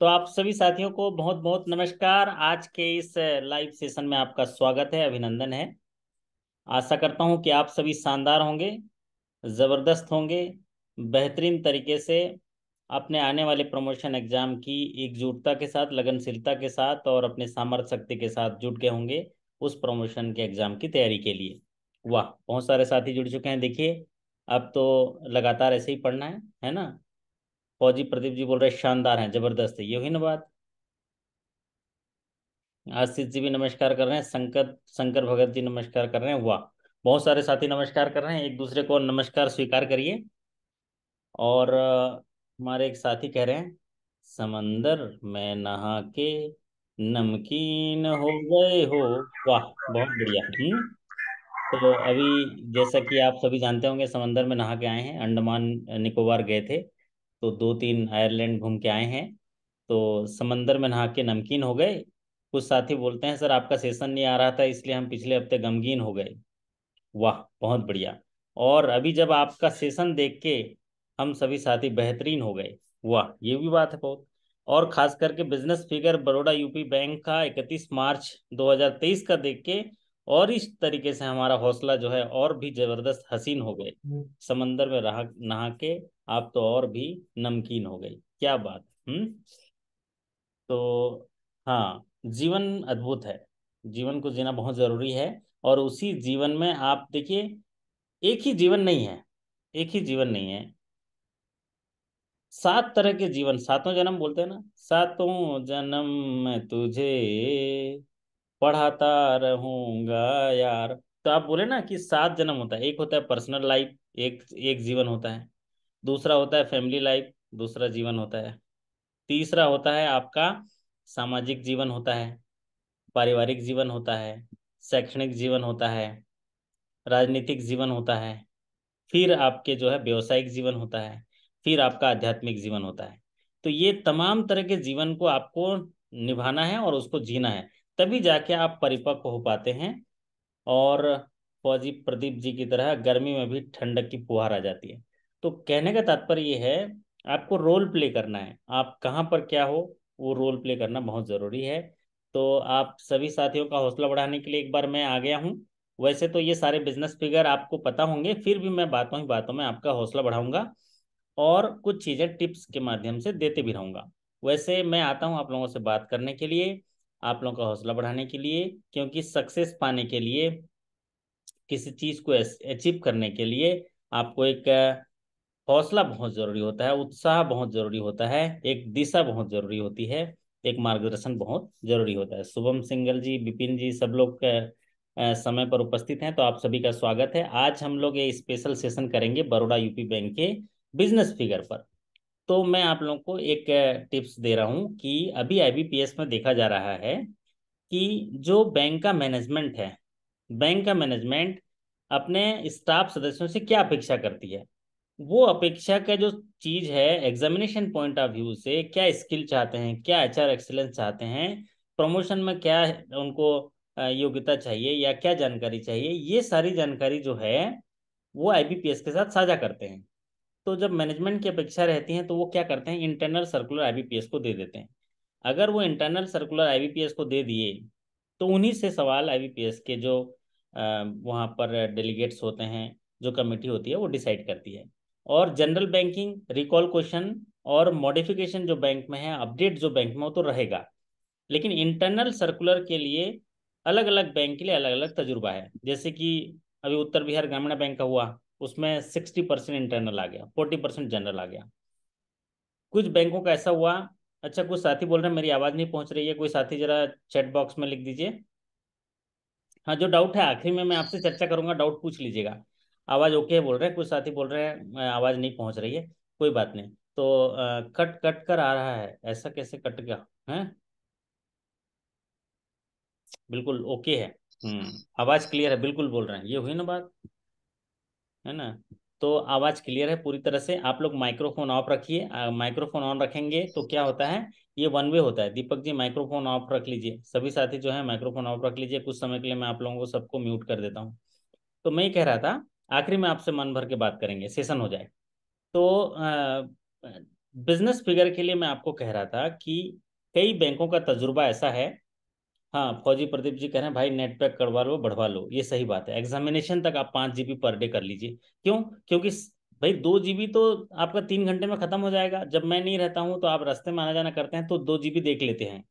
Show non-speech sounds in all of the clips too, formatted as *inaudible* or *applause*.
तो आप सभी साथियों को बहुत बहुत नमस्कार आज के इस लाइव सेशन में आपका स्वागत है अभिनंदन है आशा करता हूं कि आप सभी शानदार होंगे ज़बरदस्त होंगे बेहतरीन तरीके से अपने आने वाले प्रमोशन एग्जाम की एकजुटता के साथ लगनशीलता के साथ और अपने सामर्थ्य शक्ति के साथ जुट गए होंगे उस प्रमोशन के एग्जाम की तैयारी के लिए वाह बहुत सारे साथी जुड़ चुके हैं देखिए अब तो लगातार ऐसे ही पढ़ना है है ना फौजी प्रदीप जी बोल रहे शानदार हैं जबरदस्त है ये हुई ना बात आशीष जी भी नमस्कार कर रहे हैं संकत शंकर भगत जी नमस्कार कर रहे हैं वाह बहुत सारे साथी नमस्कार कर रहे हैं एक दूसरे को नमस्कार स्वीकार करिए और हमारे एक साथी कह रहे हैं समंदर में नहा के नमकीन हो गए हो वाह बहुत बढ़िया हम्म, तो अभी जैसा कि आप सभी जानते होंगे समंदर में नहा के आए हैं अंडमान निकोबार गए थे तो दो तीन आयरलैंड घूम के आए हैं तो समंदर में नहा के नमकीन हो गए कुछ साथी बोलते हैं सर आपका सेशन नहीं आ रहा था इसलिए हम पिछले हफ्ते गमगीन हो गए वाह बहुत बढ़िया और अभी जब आपका सेशन देख के हम सभी साथी बेहतरीन हो गए वाह ये भी बात है बहुत और खास करके business figure Baroda UP bank का 31 मार्च 2023 का देख के और इस तरीके से हमारा हौसला जो है और भी जबरदस्त हसीन हो गए हम्म। समंदर में रह नहा के आप तो और भी नमकीन हो गई क्या बात हम्म तो हाँ जीवन अद्भुत है जीवन को जीना बहुत जरूरी है और उसी जीवन में आप देखिए एक ही जीवन नहीं है एक ही जीवन नहीं है सात तरह के जीवन सातों जन्म बोलते हैं ना सातों जन्म में तुझे पढ़ाता रहूंगा यार तो आप बोले ना कि सात जन्म होता है एक होता है पर्सनल लाइफ एक एक जीवन होता है दूसरा होता है फैमिली लाइफ दूसरा जीवन होता है तीसरा होता है आपका सामाजिक जीवन होता है पारिवारिक जीवन होता है शैक्षणिक जीवन होता है राजनीतिक जीवन होता है फिर आपके जो है व्यवसायिक जीवन होता है फिर आपका आध्यात्मिक जीवन होता है तो ये तमाम तरह के जीवन को आपको निभाना है और उसको जीना है तभी जाके आप परिपक्व हो पाते हैं और फौजी प्रदीप जी की तरह गर्मी में भी ठंडक की फुहार आ जाती है तो कहने का तात्पर्य ये है आपको रोल प्ले करना है आप कहाँ पर क्या हो वो रोल प्ले करना बहुत ज़रूरी है तो आप सभी साथियों का हौसला बढ़ाने के लिए एक बार मैं आ गया हूँ वैसे तो ये सारे बिजनेस फिगर आपको पता होंगे फिर भी मैं बातों ही बातों में आपका हौसला बढ़ाऊंगा और कुछ चीज़ें टिप्स के माध्यम से देते भी रहूँगा वैसे मैं आता हूँ आप लोगों से बात करने के लिए आप लोगों का हौसला बढ़ाने के लिए क्योंकि सक्सेस पाने के लिए किसी चीज को अचीव करने के लिए आपको एक हौसला बहुत जरूरी होता है उत्साह बहुत जरूरी होता है एक दिशा बहुत जरूरी होती है एक मार्गदर्शन बहुत जरूरी होता है शुभम सिंगल जी बिपिन जी सब लोग समय पर उपस्थित हैं तो आप सभी का स्वागत है आज हम लोग ये स्पेशल सेशन करेंगे बरोडा यूपी बैंक के बिजनेस फिगर पर तो मैं आप लोगों को एक टिप्स दे रहा हूँ कि अभी आईबीपीएस में देखा जा रहा है कि जो बैंक का मैनेजमेंट है बैंक का मैनेजमेंट अपने स्टाफ सदस्यों से क्या अपेक्षा करती है वो अपेक्षा का जो चीज़ है एग्जामिनेशन पॉइंट ऑफ व्यू से क्या स्किल चाहते हैं क्या एच आर एक्सेलेंस चाहते हैं प्रमोशन में क्या उनको योग्यता चाहिए या क्या जानकारी चाहिए ये सारी जानकारी जो है वो आईबीपीएस के साथ साझा करते हैं तो जब मैनेजमेंट की अपेक्षा रहती है तो वो क्या करते हैं इंटरनल सर्कुलर आईबीपीएस को दे देते हैं अगर वो इंटरनल सर्कुलर आईबीपीएस को दे दिए तो उन्हीं से सवाल आईबीपीएस के जो वहाँ पर डेलीगेट्स होते हैं जो कमेटी होती है वो डिसाइड करती है और जनरल बैंकिंग रिकॉल क्वेश्चन और मॉडिफिकेशन जो बैंक में है अपडेट जो बैंक में हो तो रहेगा लेकिन इंटरनल सर्कुलर के लिए अलग अलग बैंक के लिए अलग अलग तजुर्बा है जैसे कि अभी उत्तर बिहार ग्रामीण बैंक का हुआ उसमें सिक्सटी परसेंट इंटरनल आ गया फोर्टी परसेंट जनरल आ गया कुछ बैंकों का ऐसा हुआ अच्छा कुछ साथी बोल रहे हैं मेरी आवाज़ नहीं पहुंच रही है कोई साथी जरा चैट बॉक्स में लिख दीजिए हाँ जो डाउट है आखिरी में मैं आपसे चर्चा करूंगा डाउट पूछ लीजिएगा आवाज़ ओके बोल रहे हैं कुछ साथी बोल रहे हैं आवाज़ नहीं पहुंच रही है कोई बात नहीं तो आ, कट कट कर आ रहा है ऐसा कैसे कट गया है बिल्कुल ओके है आवाज़ क्लियर है बिल्कुल बोल रहे हैं ये हुई ना बात है ना तो आवाज क्लियर है पूरी तरह से आप लोग माइक्रोफोन ऑफ रखिए माइक्रोफोन ऑन रखेंगे तो क्या होता है ये वन वे होता है दीपक जी माइक्रोफोन ऑफ रख लीजिए सभी साथी जो है माइक्रोफोन ऑफ रख लीजिए कुछ समय के लिए मैं आप लोगों को सबको म्यूट कर देता हूँ तो मैं कह रहा था आखिरी में आपसे मन भर के बात करेंगे सेशन हो जाए तो बिजनेस फिगर के लिए मैं आपको कह रहा था कि कई बैंकों का तजुर्बा ऐसा है हाँ फौजी प्रदीप जी कह रहे हैं भाई नेट पैक करवा लो बढ़वा लो ये सही बात है एग्जामिनेशन तक आप पाँच जीबी पर डे कर लीजिए क्यों क्योंकि भाई दो जीबी तो आपका तीन घंटे में खत्म हो जाएगा जब मैं नहीं रहता हूँ तो आप रास्ते में आना जाना करते हैं तो दो जीबी देख लेते हैं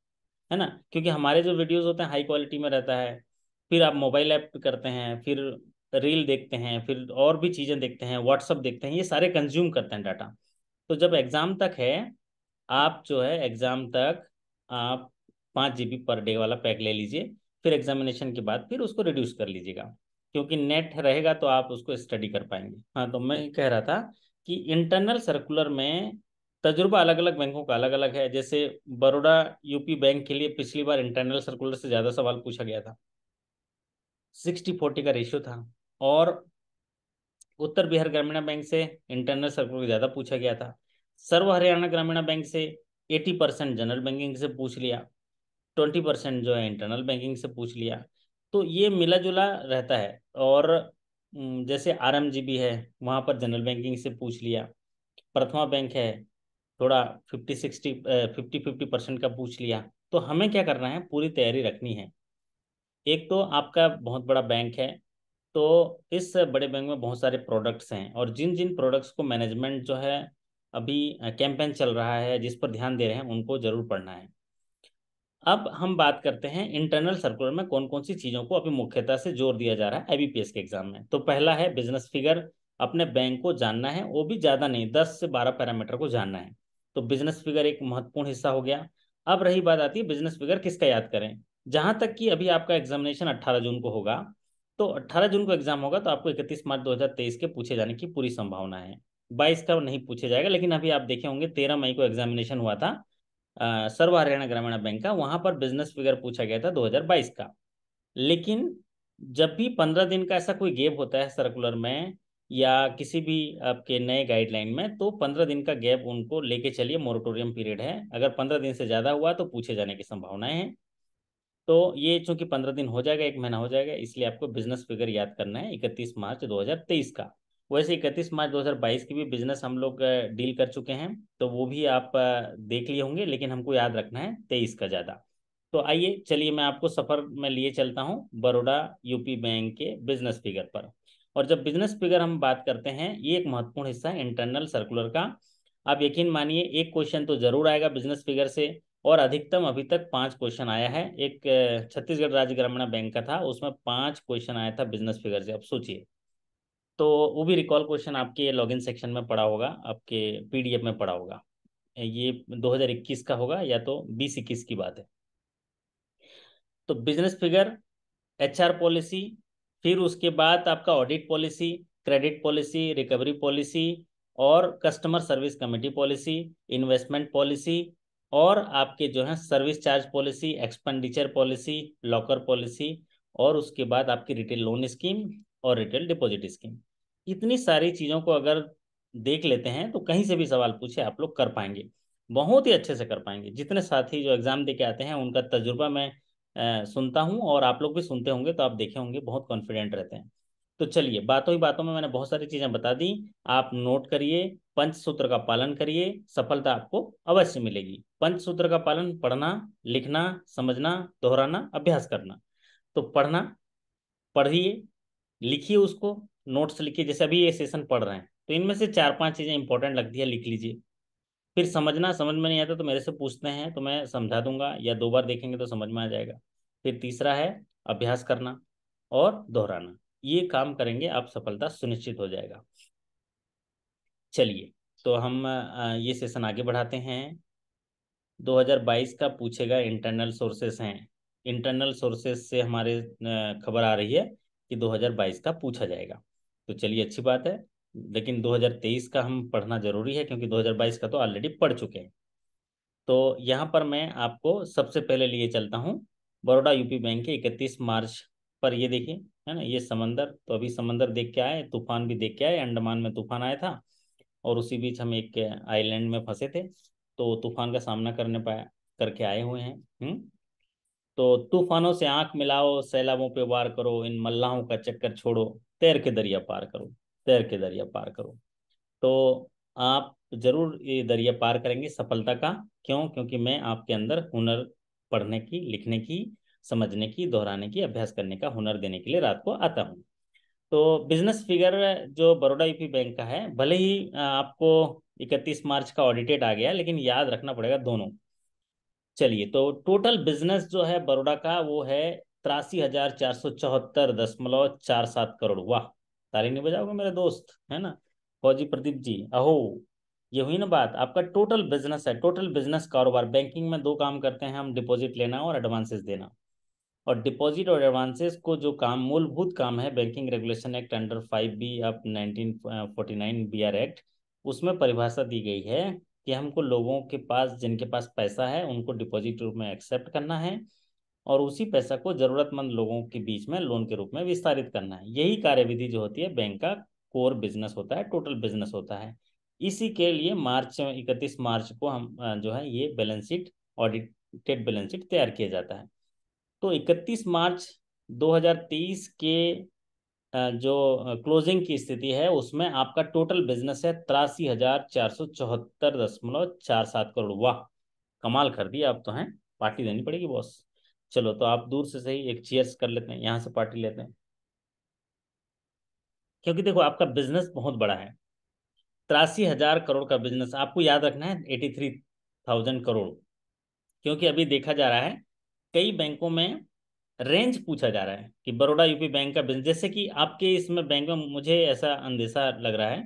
है ना क्योंकि हमारे जो वीडियोज़ होते हैं हाई क्वालिटी में रहता है फिर आप मोबाइल ऐप करते हैं फिर रील देखते हैं फिर और भी चीज़ें देखते हैं व्हाट्सअप देखते हैं ये सारे कंज्यूम करते हैं डाटा तो जब एग्ज़ाम तक है आप जो है एग्ज़ाम तक आप पाँच जीबी पर डे वाला पैक ले लीजिए फिर एग्जामिनेशन के बाद फिर उसको रिड्यूस कर लीजिएगा क्योंकि नेट रहेगा तो आप उसको स्टडी कर पाएंगे हाँ तो मैं कह रहा था कि इंटरनल सर्कुलर में तजुर्बा अलग अलग बैंकों का अलग अलग है जैसे बड़ोड़ा यूपी बैंक के लिए पिछली बार इंटरनल सर्कुलर से ज़्यादा सवाल पूछा गया था सिक्सटी फोर्टी का रेशियो था और उत्तर बिहार ग्रामीण बैंक से इंटरनल सर्कुलर ज़्यादा पूछा गया था सर्व हरियाणा ग्रामीण बैंक से एटी परसेंट जनरल बैंकिंग से पूछ लिया ट्वेंटी परसेंट जो है इंटरनल बैंकिंग से पूछ लिया तो ये मिला जुला रहता है और जैसे आर है वहाँ पर जनरल बैंकिंग से पूछ लिया प्रथमा बैंक है थोड़ा fifty sixty fifty fifty percent का पूछ लिया तो हमें क्या करना है पूरी तैयारी रखनी है एक तो आपका बहुत बड़ा बैंक है तो इस बड़े बैंक में बहुत सारे प्रोडक्ट्स हैं और जिन जिन प्रोडक्ट्स को मैनेजमेंट जो है अभी कैंपेन चल रहा है जिस पर ध्यान दे रहे हैं उनको जरूर पढ़ना है अब हम बात करते हैं इंटरनल सर्कुलर में कौन कौन सी चीजों को अभी मुख्यता से जोर दिया जा रहा है आईबीपीएस के एग्जाम में तो पहला है बिजनेस फिगर अपने बैंक को जानना है वो भी ज्यादा नहीं दस से बारह पैरामीटर को जानना है तो बिजनेस फिगर एक महत्वपूर्ण हिस्सा हो गया अब रही बात आती है बिजनेस फिगर किसका याद करें जहां तक कि अभी आपका एग्जामिनेशन अट्ठारह जून को होगा तो 18 जून को एग्जाम होगा तो आपको 31 मार्च 2023 के पूछे जाने की पूरी संभावना है 22 का नहीं पूछे जाएगा लेकिन अभी आप देखे होंगे 13 मई को एग्जामिनेशन हुआ था सर्व हरियाणा ग्रामीण बैंक का वहां पर बिजनेस फिगर पूछा गया था 2022 का लेकिन जब भी पंद्रह दिन का ऐसा कोई गैप होता है सर्कुलर में या किसी भी आपके नए गाइडलाइन में तो पंद्रह दिन का गैप उनको लेके चलिए मोratorium पीरियड है अगर पंद्रह दिन से ज़्यादा हुआ तो पूछे जाने की संभावनाएं हैं तो ये चूंकि पंद्रह दिन हो जाएगा एक महीना हो जाएगा इसलिए आपको बिजनेस फिगर याद करना है इकतीस मार्च 2023 का वैसे इकतीस मार्च 2022 की भी बिजनेस हम लोग डील कर चुके हैं तो वो भी आप देख लिए होंगे लेकिन हमको याद रखना है तेईस का ज़्यादा तो आइए चलिए मैं आपको सफ़र में लिए चलता हूँ बड़ोड़ा यूपी बैंक के बिजनेस फिगर पर और जब बिजनेस फिगर हम बात करते हैं ये एक महत्वपूर्ण हिस्सा है इंटरनल सर्कुलर का आप यकीन मानिए एक क्वेश्चन तो जरूर आएगा बिजनेस फिगर से और अधिकतम अभी तक पांच क्वेश्चन आया है एक छत्तीसगढ़ राज्य ग्रामीण बैंक का था उसमें पांच क्वेश्चन आया था बिजनेस फिगर से अब सोचिए तो वो भी रिकॉल क्वेश्चन आपके लॉगिन सेक्शन में पड़ा होगा आपके पीडीएफ में पड़ा होगा ये 2021 का होगा या तो बीस इक्कीस की बात है तो बिजनेस फिगर एचआर पॉलिसी फिर उसके बाद आपका audit policy credit policy recovery policy और customer service committee policy investment policy और आपके जो है service charge policy expenditure policy locker policy और उसके बाद आपकी रिटेल लोन स्कीम और रिटेल डिपॉजिट स्कीम इतनी सारी चीज़ों को अगर देख लेते हैं तो कहीं से भी सवाल पूछे आप लोग कर पाएंगे बहुत ही अच्छे से कर पाएंगे जितने साथी जो एग्ज़ाम दे के आते हैं उनका तजुर्बा मैं आ, सुनता हूँ और आप लोग भी सुनते होंगे तो आप देखे होंगे बहुत कॉन्फिडेंट रहते हैं तो चलिए बातों ही बातों में मैंने बहुत सारी चीज़ें बता दी आप नोट करिए पंच सूत्र का पालन करिए सफलता आपको अवश्य मिलेगी पंच सूत्र का पालन पढ़ना लिखना समझना दोहराना अभ्यास करना तो पढ़ना पढ़िए लिखिए उसको नोट्स लिखिए जैसे अभी ये सेशन पढ़ रहे हैं तो इनमें से चार पांच चीज़ें इंपॉर्टेंट लगती है लिख लीजिए फिर समझना समझ में नहीं आता तो मेरे से पूछते हैं तो मैं समझा दूंगा या दो बार देखेंगे तो समझ में आ जाएगा फिर तीसरा है अभ्यास करना और दोहराना ये काम करेंगे आप सफलता सुनिश्चित हो जाएगा चलिए तो हम ये सेशन आगे बढ़ाते हैं 2022 का पूछेगा इंटरनल सोर्सेस हैं इंटरनल सोर्सेस से हमारे खबर आ रही है कि 2022 का पूछा जाएगा तो चलिए अच्छी बात है लेकिन 2023 का हम पढ़ना जरूरी है क्योंकि 2022 का तो ऑलरेडी पढ़ चुके हैं तो यहाँ पर मैं आपको सबसे पहले लिए चलता हूँ बड़ौदा यूपी बैंक के इकतीस मार्च पर ये देखिए है ना ये समंदर तो अभी समंदर देख के आए तूफान भी देख के आए अंडमान में तूफान आया था और उसी बीच हम एक आइलैंड में फंसे थे तो तूफान का सामना करने पाया करके आए हुए हैं हुँ? हम्म, तो तूफानों से आंख मिलाओ सैलाबों पे वार करो इन मल्लाहों का चक्कर छोड़ो तैर के दरिया पार करो तैर के दरिया पार करो तो आप जरूर ये दरिया पार करेंगे सफलता का क्यों क्योंकि मैं आपके अंदर हुनर पढ़ने की लिखने की समझने की दोहराने की अभ्यास करने का हुनर देने के लिए रात को आता हूँ तो बिजनेस फिगर जो बड़ोडा यूपी बैंक का है भले ही आपको इकतीस मार्च का ऑडिटेड आ गया लेकिन याद रखना पड़ेगा दोनों चलिए तो टोटल बिजनेस जो है बड़ोड़ा का वो है तिरासी हजार चार सौ चौहत्तर दशमलव चार सात करोड़ वाह तारी नहीं बजाओगे मेरे दोस्त है ना फौजी प्रदीप जी अहो ये हुई ना बात आपका टोटल बिजनेस है टोटल बिजनेस कारोबार बैंकिंग में दो काम करते हैं हम डिपॉजिट लेना और एडवांसेस देना और डिपॉजिट और एडवांसेस को जो काम मूलभूत काम है banking regulation act under five B of nineteen forty nine B R act उसमें परिभाषा दी गई है कि हमको लोगों के पास जिनके पास पैसा है उनको डिपॉजिट रूप में एक्सेप्ट करना है और उसी पैसा को जरूरतमंद लोगों के बीच में लोन के रूप में विस्तारित करना है यही कार्यविधि जो होती है बैंक का कोर बिजनेस होता है टोटल बिजनेस होता है इसी के लिए मार्च इकतीस मार्च को हम जो है ये balance sheet audited balance sheet तैयार किया जाता है तो इकतीस मार्च 2023 के जो क्लोजिंग की स्थिति है उसमें आपका टोटल बिजनेस है तिरासी हजार चार सौ चौहत्तर दशमलव चार सात करोड़ वाह कमाल कर दिया आप तो हैं पार्टी देनी पड़ेगी बॉस चलो तो आप दूर से सही एक चेयर्स कर लेते हैं यहाँ से पार्टी लेते हैं क्योंकि देखो आपका बिजनेस बहुत बड़ा है तिरासी हजार करोड़ का बिजनेस आपको याद रखना है एटी थ्री थाउजेंड करोड़ क्योंकि अभी देखा जा रहा है कई बैंकों में रेंज पूछा जा रहा है कि बड़ौदा यूपी बैंक का बिजनेस जैसे कि आपके इसमें बैंक में मुझे ऐसा अंदेशा लग रहा है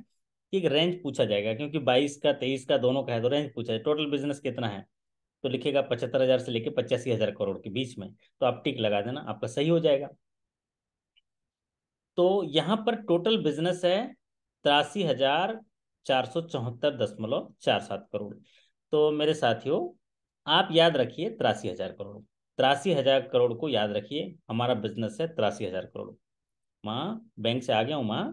कि एक रेंज पूछा जाएगा क्योंकि बाईस का तेईस का दोनों का है तो रेंज पूछा जाए टोटल बिजनेस कितना है तो लिखेगा पचहत्तर हजार से लेकर पचासी हजार करोड़ के बीच में तो आप टिक लगा देना आपका सही हो जाएगा तो यहाँ पर टोटल बिजनेस है तिरासी हजार चार सौ चौहत्तर दशमलव चार सात करोड़ तो मेरे साथियों आप याद रखिए तिरासी हजार करोड़ तिरासी हजार करोड़ को याद रखिए हमारा बिजनेस है तिरासी हजार करोड़ माँ बैंक से आ गया हूँ माँ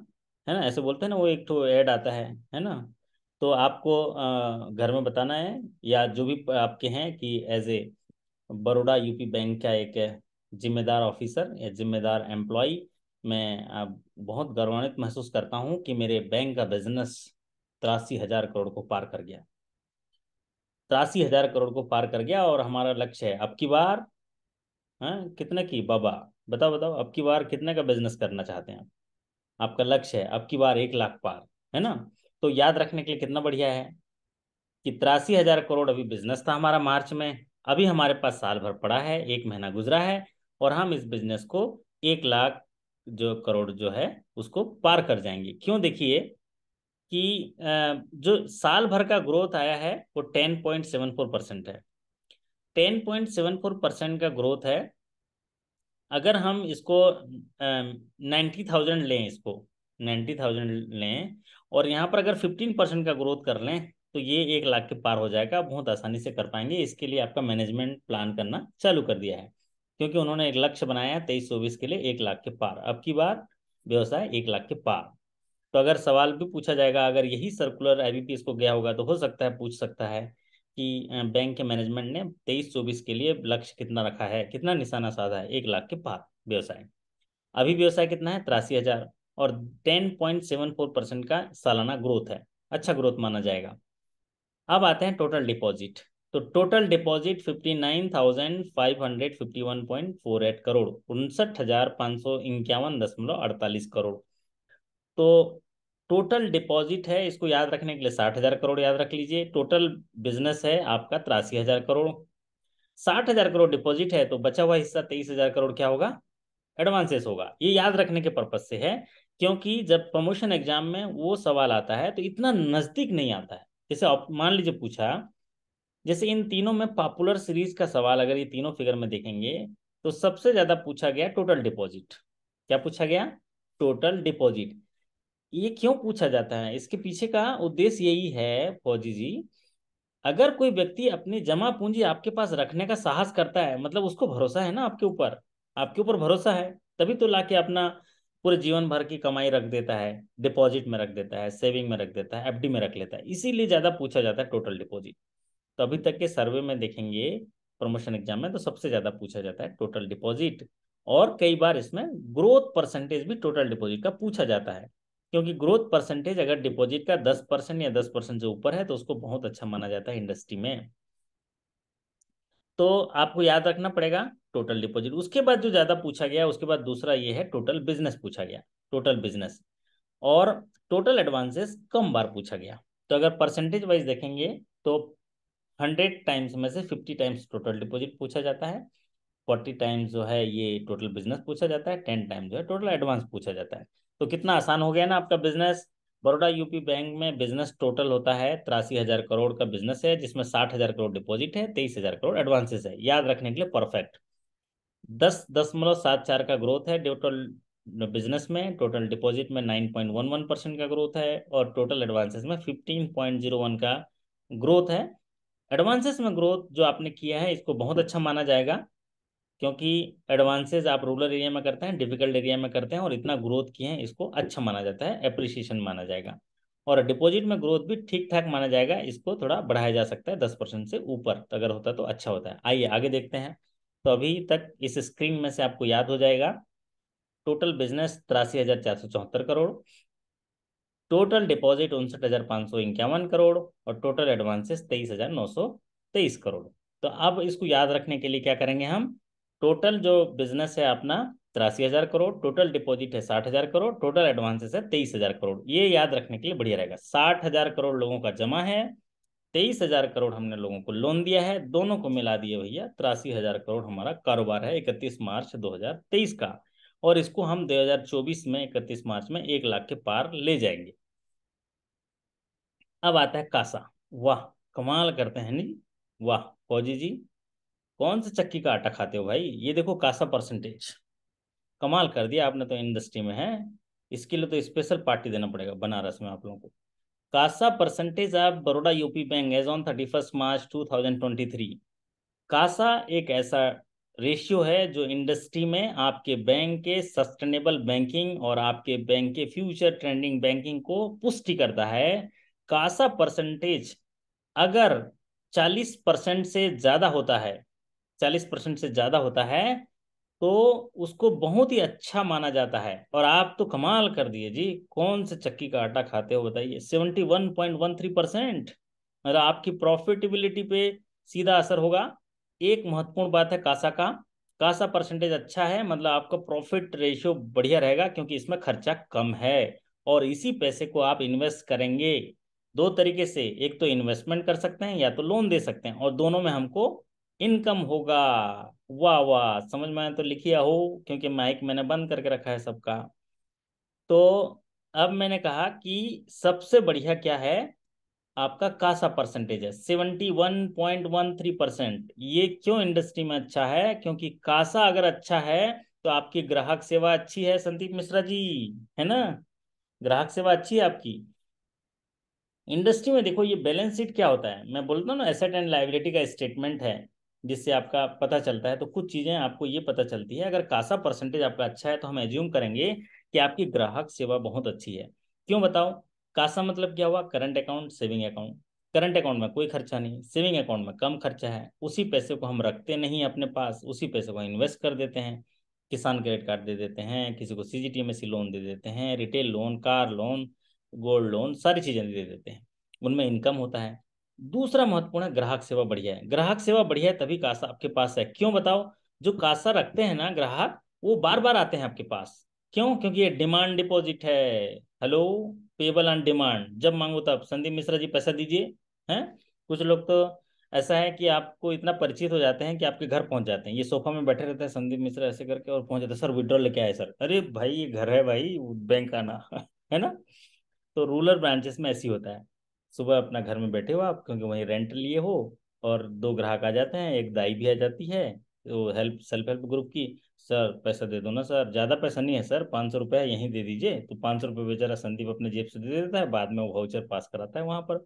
है ना ऐसे बोलते हैं ना वो एक तो ऐड आता है है ना तो आपको घर में बताना है या जो भी आपके हैं कि as a Baroda UP bank का एक जिम्मेदार ऑफिसर या जिम्मेदार एम्प्लॉय मैं आप बहुत गौरवान्वित महसूस करता हूँ कि मेरे बैंक का बिजनेस तिरासी हजार करोड़ को पार कर गया तिरासी हजार करोड़ को पार कर गया और हमारा लक्ष्य है अब की बार हाँ कितने की बाबा बताओ बताओ अब की बार कितने का बिजनेस करना चाहते हैं आप आपका लक्ष्य है अब की बार एक लाख पार है ना तो याद रखने के लिए कितना बढ़िया है कि तिरासी हजार करोड़ अभी बिजनेस था हमारा मार्च में अभी हमारे पास साल भर पड़ा है एक महीना गुजरा है और हम इस बिजनेस को एक लाख जो करोड़ जो है उसको पार कर जाएंगे क्यों देखिए कि जो साल भर का ग्रोथ आया है वो ten point seven four percent है ten point seven four percent का ग्रोथ है अगर हम इसको नाइन्टी थाउजेंड लें इसको नाइन्टी थाउजेंड लें और यहाँ पर अगर फिफ्टीन परसेंट का ग्रोथ कर लें तो ये एक लाख के पार हो जाएगा बहुत आसानी से कर पाएंगे इसके लिए आपका मैनेजमेंट प्लान करना चालू कर दिया है क्योंकि उन्होंने एक लक्ष्य बनाया है तेईस चौबीस के लिए एक लाख के पार अब की बार व्यवसाय एक लाख के पार तो अगर सवाल भी पूछा जाएगा अगर यही सर्कुलर आई इसको गया होगा तो हो सकता है पूछ सकता है कि बैंक के मैनेजमेंट ने तेईस चौबीस के लिए लक्ष्य कितना रखा है कितना निशाना साधा है एक लाख के पार व्यवसाय अभी व्यवसाय कितना है तिरासी हजार और ten point seven four percent का सालाना ग्रोथ है अच्छा ग्रोथ माना जाएगा अब आते हैं टोटल डिपॉजिट तो total deposit fifty nine thousand five hundred fifty one point four eight crore उनसठ हजार पाँच सौ इक्यावन दशमलव अड़तालीस करोड़ तो टोटल डिपॉजिट है इसको याद रखने के लिए साठ हजार करोड़ याद रख लीजिए टोटल बिजनेस है आपका तिरासी हजार करोड़ साठ हजार करोड़ डिपॉजिट है तो बचा हुआ हिस्सा तेईस हजार करोड़ क्या होगा एडवांसेस होगा ये याद रखने के पर्पज से है क्योंकि जब प्रमोशन एग्जाम में वो सवाल आता है तो इतना नजदीक नहीं आता है जैसे मान लीजिए पूछा जैसे इन तीनों में पॉपुलर सीरीज का सवाल अगर ये तीनों फिगर में देखेंगे तो सबसे ज्यादा पूछा गया टोटल डिपॉजिट क्या पूछा गया टोटल डिपॉजिट ये क्यों पूछा जाता है इसके पीछे का उद्देश्य यही है फौजी जी अगर कोई व्यक्ति अपनी जमा पूंजी आपके पास रखने का साहस करता है मतलब उसको भरोसा है ना आपके ऊपर आपके ऊपर भरोसा है तभी तो लाके अपना पूरे जीवन भर की कमाई रख देता है डिपॉजिट में रख देता है सेविंग में रख देता है एफडी में रख लेता है इसीलिए ज्यादा पूछा जाता है टोटल डिपॉजिट तो अभी तक के सर्वे में देखेंगे प्रमोशन एग्जाम में तो सबसे ज्यादा पूछा जाता है टोटल डिपॉजिट और कई बार इसमें ग्रोथ परसेंटेज भी टोटल डिपॉजिट का पूछा जाता है क्योंकि ग्रोथ परसेंटेज अगर डिपॉजिट का दस परसेंट या दस परसेंट से ऊपर है तो उसको बहुत अच्छा माना जाता है इंडस्ट्री में तो आपको याद रखना पड़ेगा टोटल डिपॉजिट उसके बाद जो ज्यादा पूछा गया उसके बाद दूसरा ये है टोटल बिजनेस पूछा गया टोटल बिजनेस और टोटल एडवांसेस कम बार पूछा गया तो अगर परसेंटेज वाइज देखेंगे तो हंड्रेड टाइम्स में से फिफ्टी टाइम्स टोटल डिपॉजिट पूछा जाता है फोर्टी टाइम्स जो है ये टोटल बिजनेस पूछा जाता है टेन टाइम्स जो है टोटल एडवांस पूछा जाता है तो कितना आसान हो गया ना आपका बिजनेस बड़ौदा यूपी बैंक में बिजनेस टोटल होता है तिरासी हजार करोड़ का बिजनेस है जिसमें साठ हजार करोड़ डिपॉजिट है तेईस हजार करोड़ एडवांसेस है याद रखने के लिए परफेक्ट दस दशमलव सात चार का ग्रोथ है टोटल बिजनेस में टोटल डिपॉजिट में nine point one one percent का ग्रोथ है और टोटल एडवांसेस में फिफ्टीन पॉइंट जीरो वन का ग्रोथ है एडवांसेस में ग्रोथ जो आपने किया है इसको बहुत अच्छा माना जाएगा क्योंकि एडवांसेज आप रूरल एरिया में करते हैं डिफिकल्ट एरिया में करते हैं और इतना ग्रोथ किए हैं इसको अच्छा माना जाता है अप्रिसिएशन माना जाएगा और डिपॉजिट में ग्रोथ भी ठीक ठाक माना जाएगा इसको थोड़ा बढ़ाया जा सकता है दस परसेंट से ऊपर अगर होता तो अच्छा होता है आइए आगे देखते हैं तो अभी तक इस स्क्रीन में से आपको याद हो जाएगा टोटल बिजनेस तिरासी हजार चार सौ चौहत्तर करोड़ टोटल डिपॉजिट उनसठ हजार पाँच सौ इक्यावन करोड़ और टोटल एडवांसेस तेईस हजार नौ सौ तेईस करोड़ तो अब इसको याद रखने के लिए क्या करेंगे हम टोटल जो बिजनेस है अपना तिरासी हजार करोड़ टोटल डिपॉजिट है साठ हजार करोड़ टोटल एडवांसेस है तेईस हजार करोड़ ये याद रखने के लिए बढ़िया रहेगा साठ हजार करोड़ लोगों का जमा है तेईस हजार करोड़ हमने लोगों को लोन दिया है दोनों को मिला दिए भैया तिरासी हजार करोड़ हमारा कारोबार है इकतीस मार्च दो का और इसको हम दो में इकतीस मार्च में एक लाख के पार ले जाएंगे अब आता है कासा वाह कमाल करते हैं नी वाह फौजी जी कौन से चक्की का आटा खाते हो भाई ये देखो कासा परसेंटेज कमाल कर दिया आपने तो इंडस्ट्री में है इसके लिए तो स्पेशल पार्टी देना पड़ेगा बनारस में आप लोगों को CASA percentage of Baroda UP bank as on thirty first March two thousand twenty three CASA एक ऐसा रेशियो है जो इंडस्ट्री में आपके बैंक के सस्टेनेबल बैंकिंग और आपके बैंक के फ्यूचर ट्रेंडिंग बैंकिंग को पुष्टि करता है कासा परसेंटेज अगर चालीस परसेंट से ज़्यादा होता है चालीस परसेंट से ज़्यादा होता है तो उसको बहुत ही अच्छा माना जाता है और आप तो कमाल कर दिए जी कौन से चक्की का आटा खाते हो बताइए seventy one point one three percent मतलब आपकी प्रॉफिटेबिलिटी पे सीधा असर होगा एक महत्वपूर्ण बात है कासा का कासा परसेंटेज अच्छा है मतलब आपका प्रॉफिट रेशियो बढ़िया रहेगा क्योंकि इसमें खर्चा कम है और इसी पैसे को आप इन्वेस्ट करेंगे दो तरीके से एक तो इन्वेस्टमेंट कर सकते हैं या तो लोन दे सकते हैं और दोनों में हमको इनकम होगा वाह वाह समझ में आया तो लिखिया हो क्योंकि माइक मैंने बंद करके रखा है सबका तो अब मैंने कहा कि सबसे बढ़िया क्या है आपका कासा परसेंटेज है seventy one point one three percent ये क्यों इंडस्ट्री में अच्छा है क्योंकि कासा अगर अच्छा है तो आपकी ग्राहक सेवा अच्छी है संदीप मिश्रा जी है ना ग्राहक सेवा अच्छी है आपकी इंडस्ट्री में देखो ये बैलेंस शीट क्या होता है मैं बोलता हूँ ना एसेट एंड लाइबिलिटी का स्टेटमेंट है जिससे आपका पता चलता है तो कुछ चीज़ें आपको ये पता चलती है अगर कासा परसेंटेज आपका अच्छा है तो हम एज्यूम करेंगे कि आपकी ग्राहक सेवा बहुत अच्छी है क्यों बताओ कासा मतलब क्या हुआ current account saving account current account में कोई खर्चा नहीं सेविंग अकाउंट में कम खर्चा है उसी पैसे को हम रखते नहीं अपने पास उसी पैसे को इन्वेस्ट कर देते हैं किसान क्रेडिट कार्ड दे देते हैं किसी को सी जी लोन दे देते हैं retail loan car loan gold loan सारी चीज़ें दे देते हैं उनमें इनकम होता है दूसरा महत्वपूर्ण है ग्राहक सेवा बढ़िया है ग्राहक सेवा बढ़िया है तभी कासा आपके पास है क्यों बताओ जो कासा रखते हैं ना ग्राहक वो बार बार आते हैं आपके पास क्यों क्योंकि ये डिमांड डिपॉजिट है हेलो पेबल ऑन डिमांड जब मांगो तब संदीप मिश्रा जी पैसा दीजिए हैं कुछ लोग तो ऐसा है कि आपको इतना परिचित हो जाते हैं कि आपके घर पहुंच जाते हैं ये सोफा में बैठे रहते हैं संदीप मिश्रा ऐसे करके और पहुंच जाते हैं सर विड्रॉल लेके आए सर अरे भाई ये घर है भाई बैंक आना *laughs* है ना तो रूरल ब्रांचेस में ऐसी होता है सुबह अपना घर में बैठे हो आप क्योंकि वहीं रेंट लिए हो और दो ग्राहक आ जाते हैं एक दाई भी आ जाती है तो हेल्प सेल्फ हेल्प ग्रुप की सर पैसा दे दो ना सर ज़्यादा पैसा नहीं है सर पाँच सौ रुपये यहीं दे दीजिए तो पाँच सौ रुपये बेचारा संदीप अपने जेब से दे देता है बाद में वो वाउचर पास कराता है वहाँ पर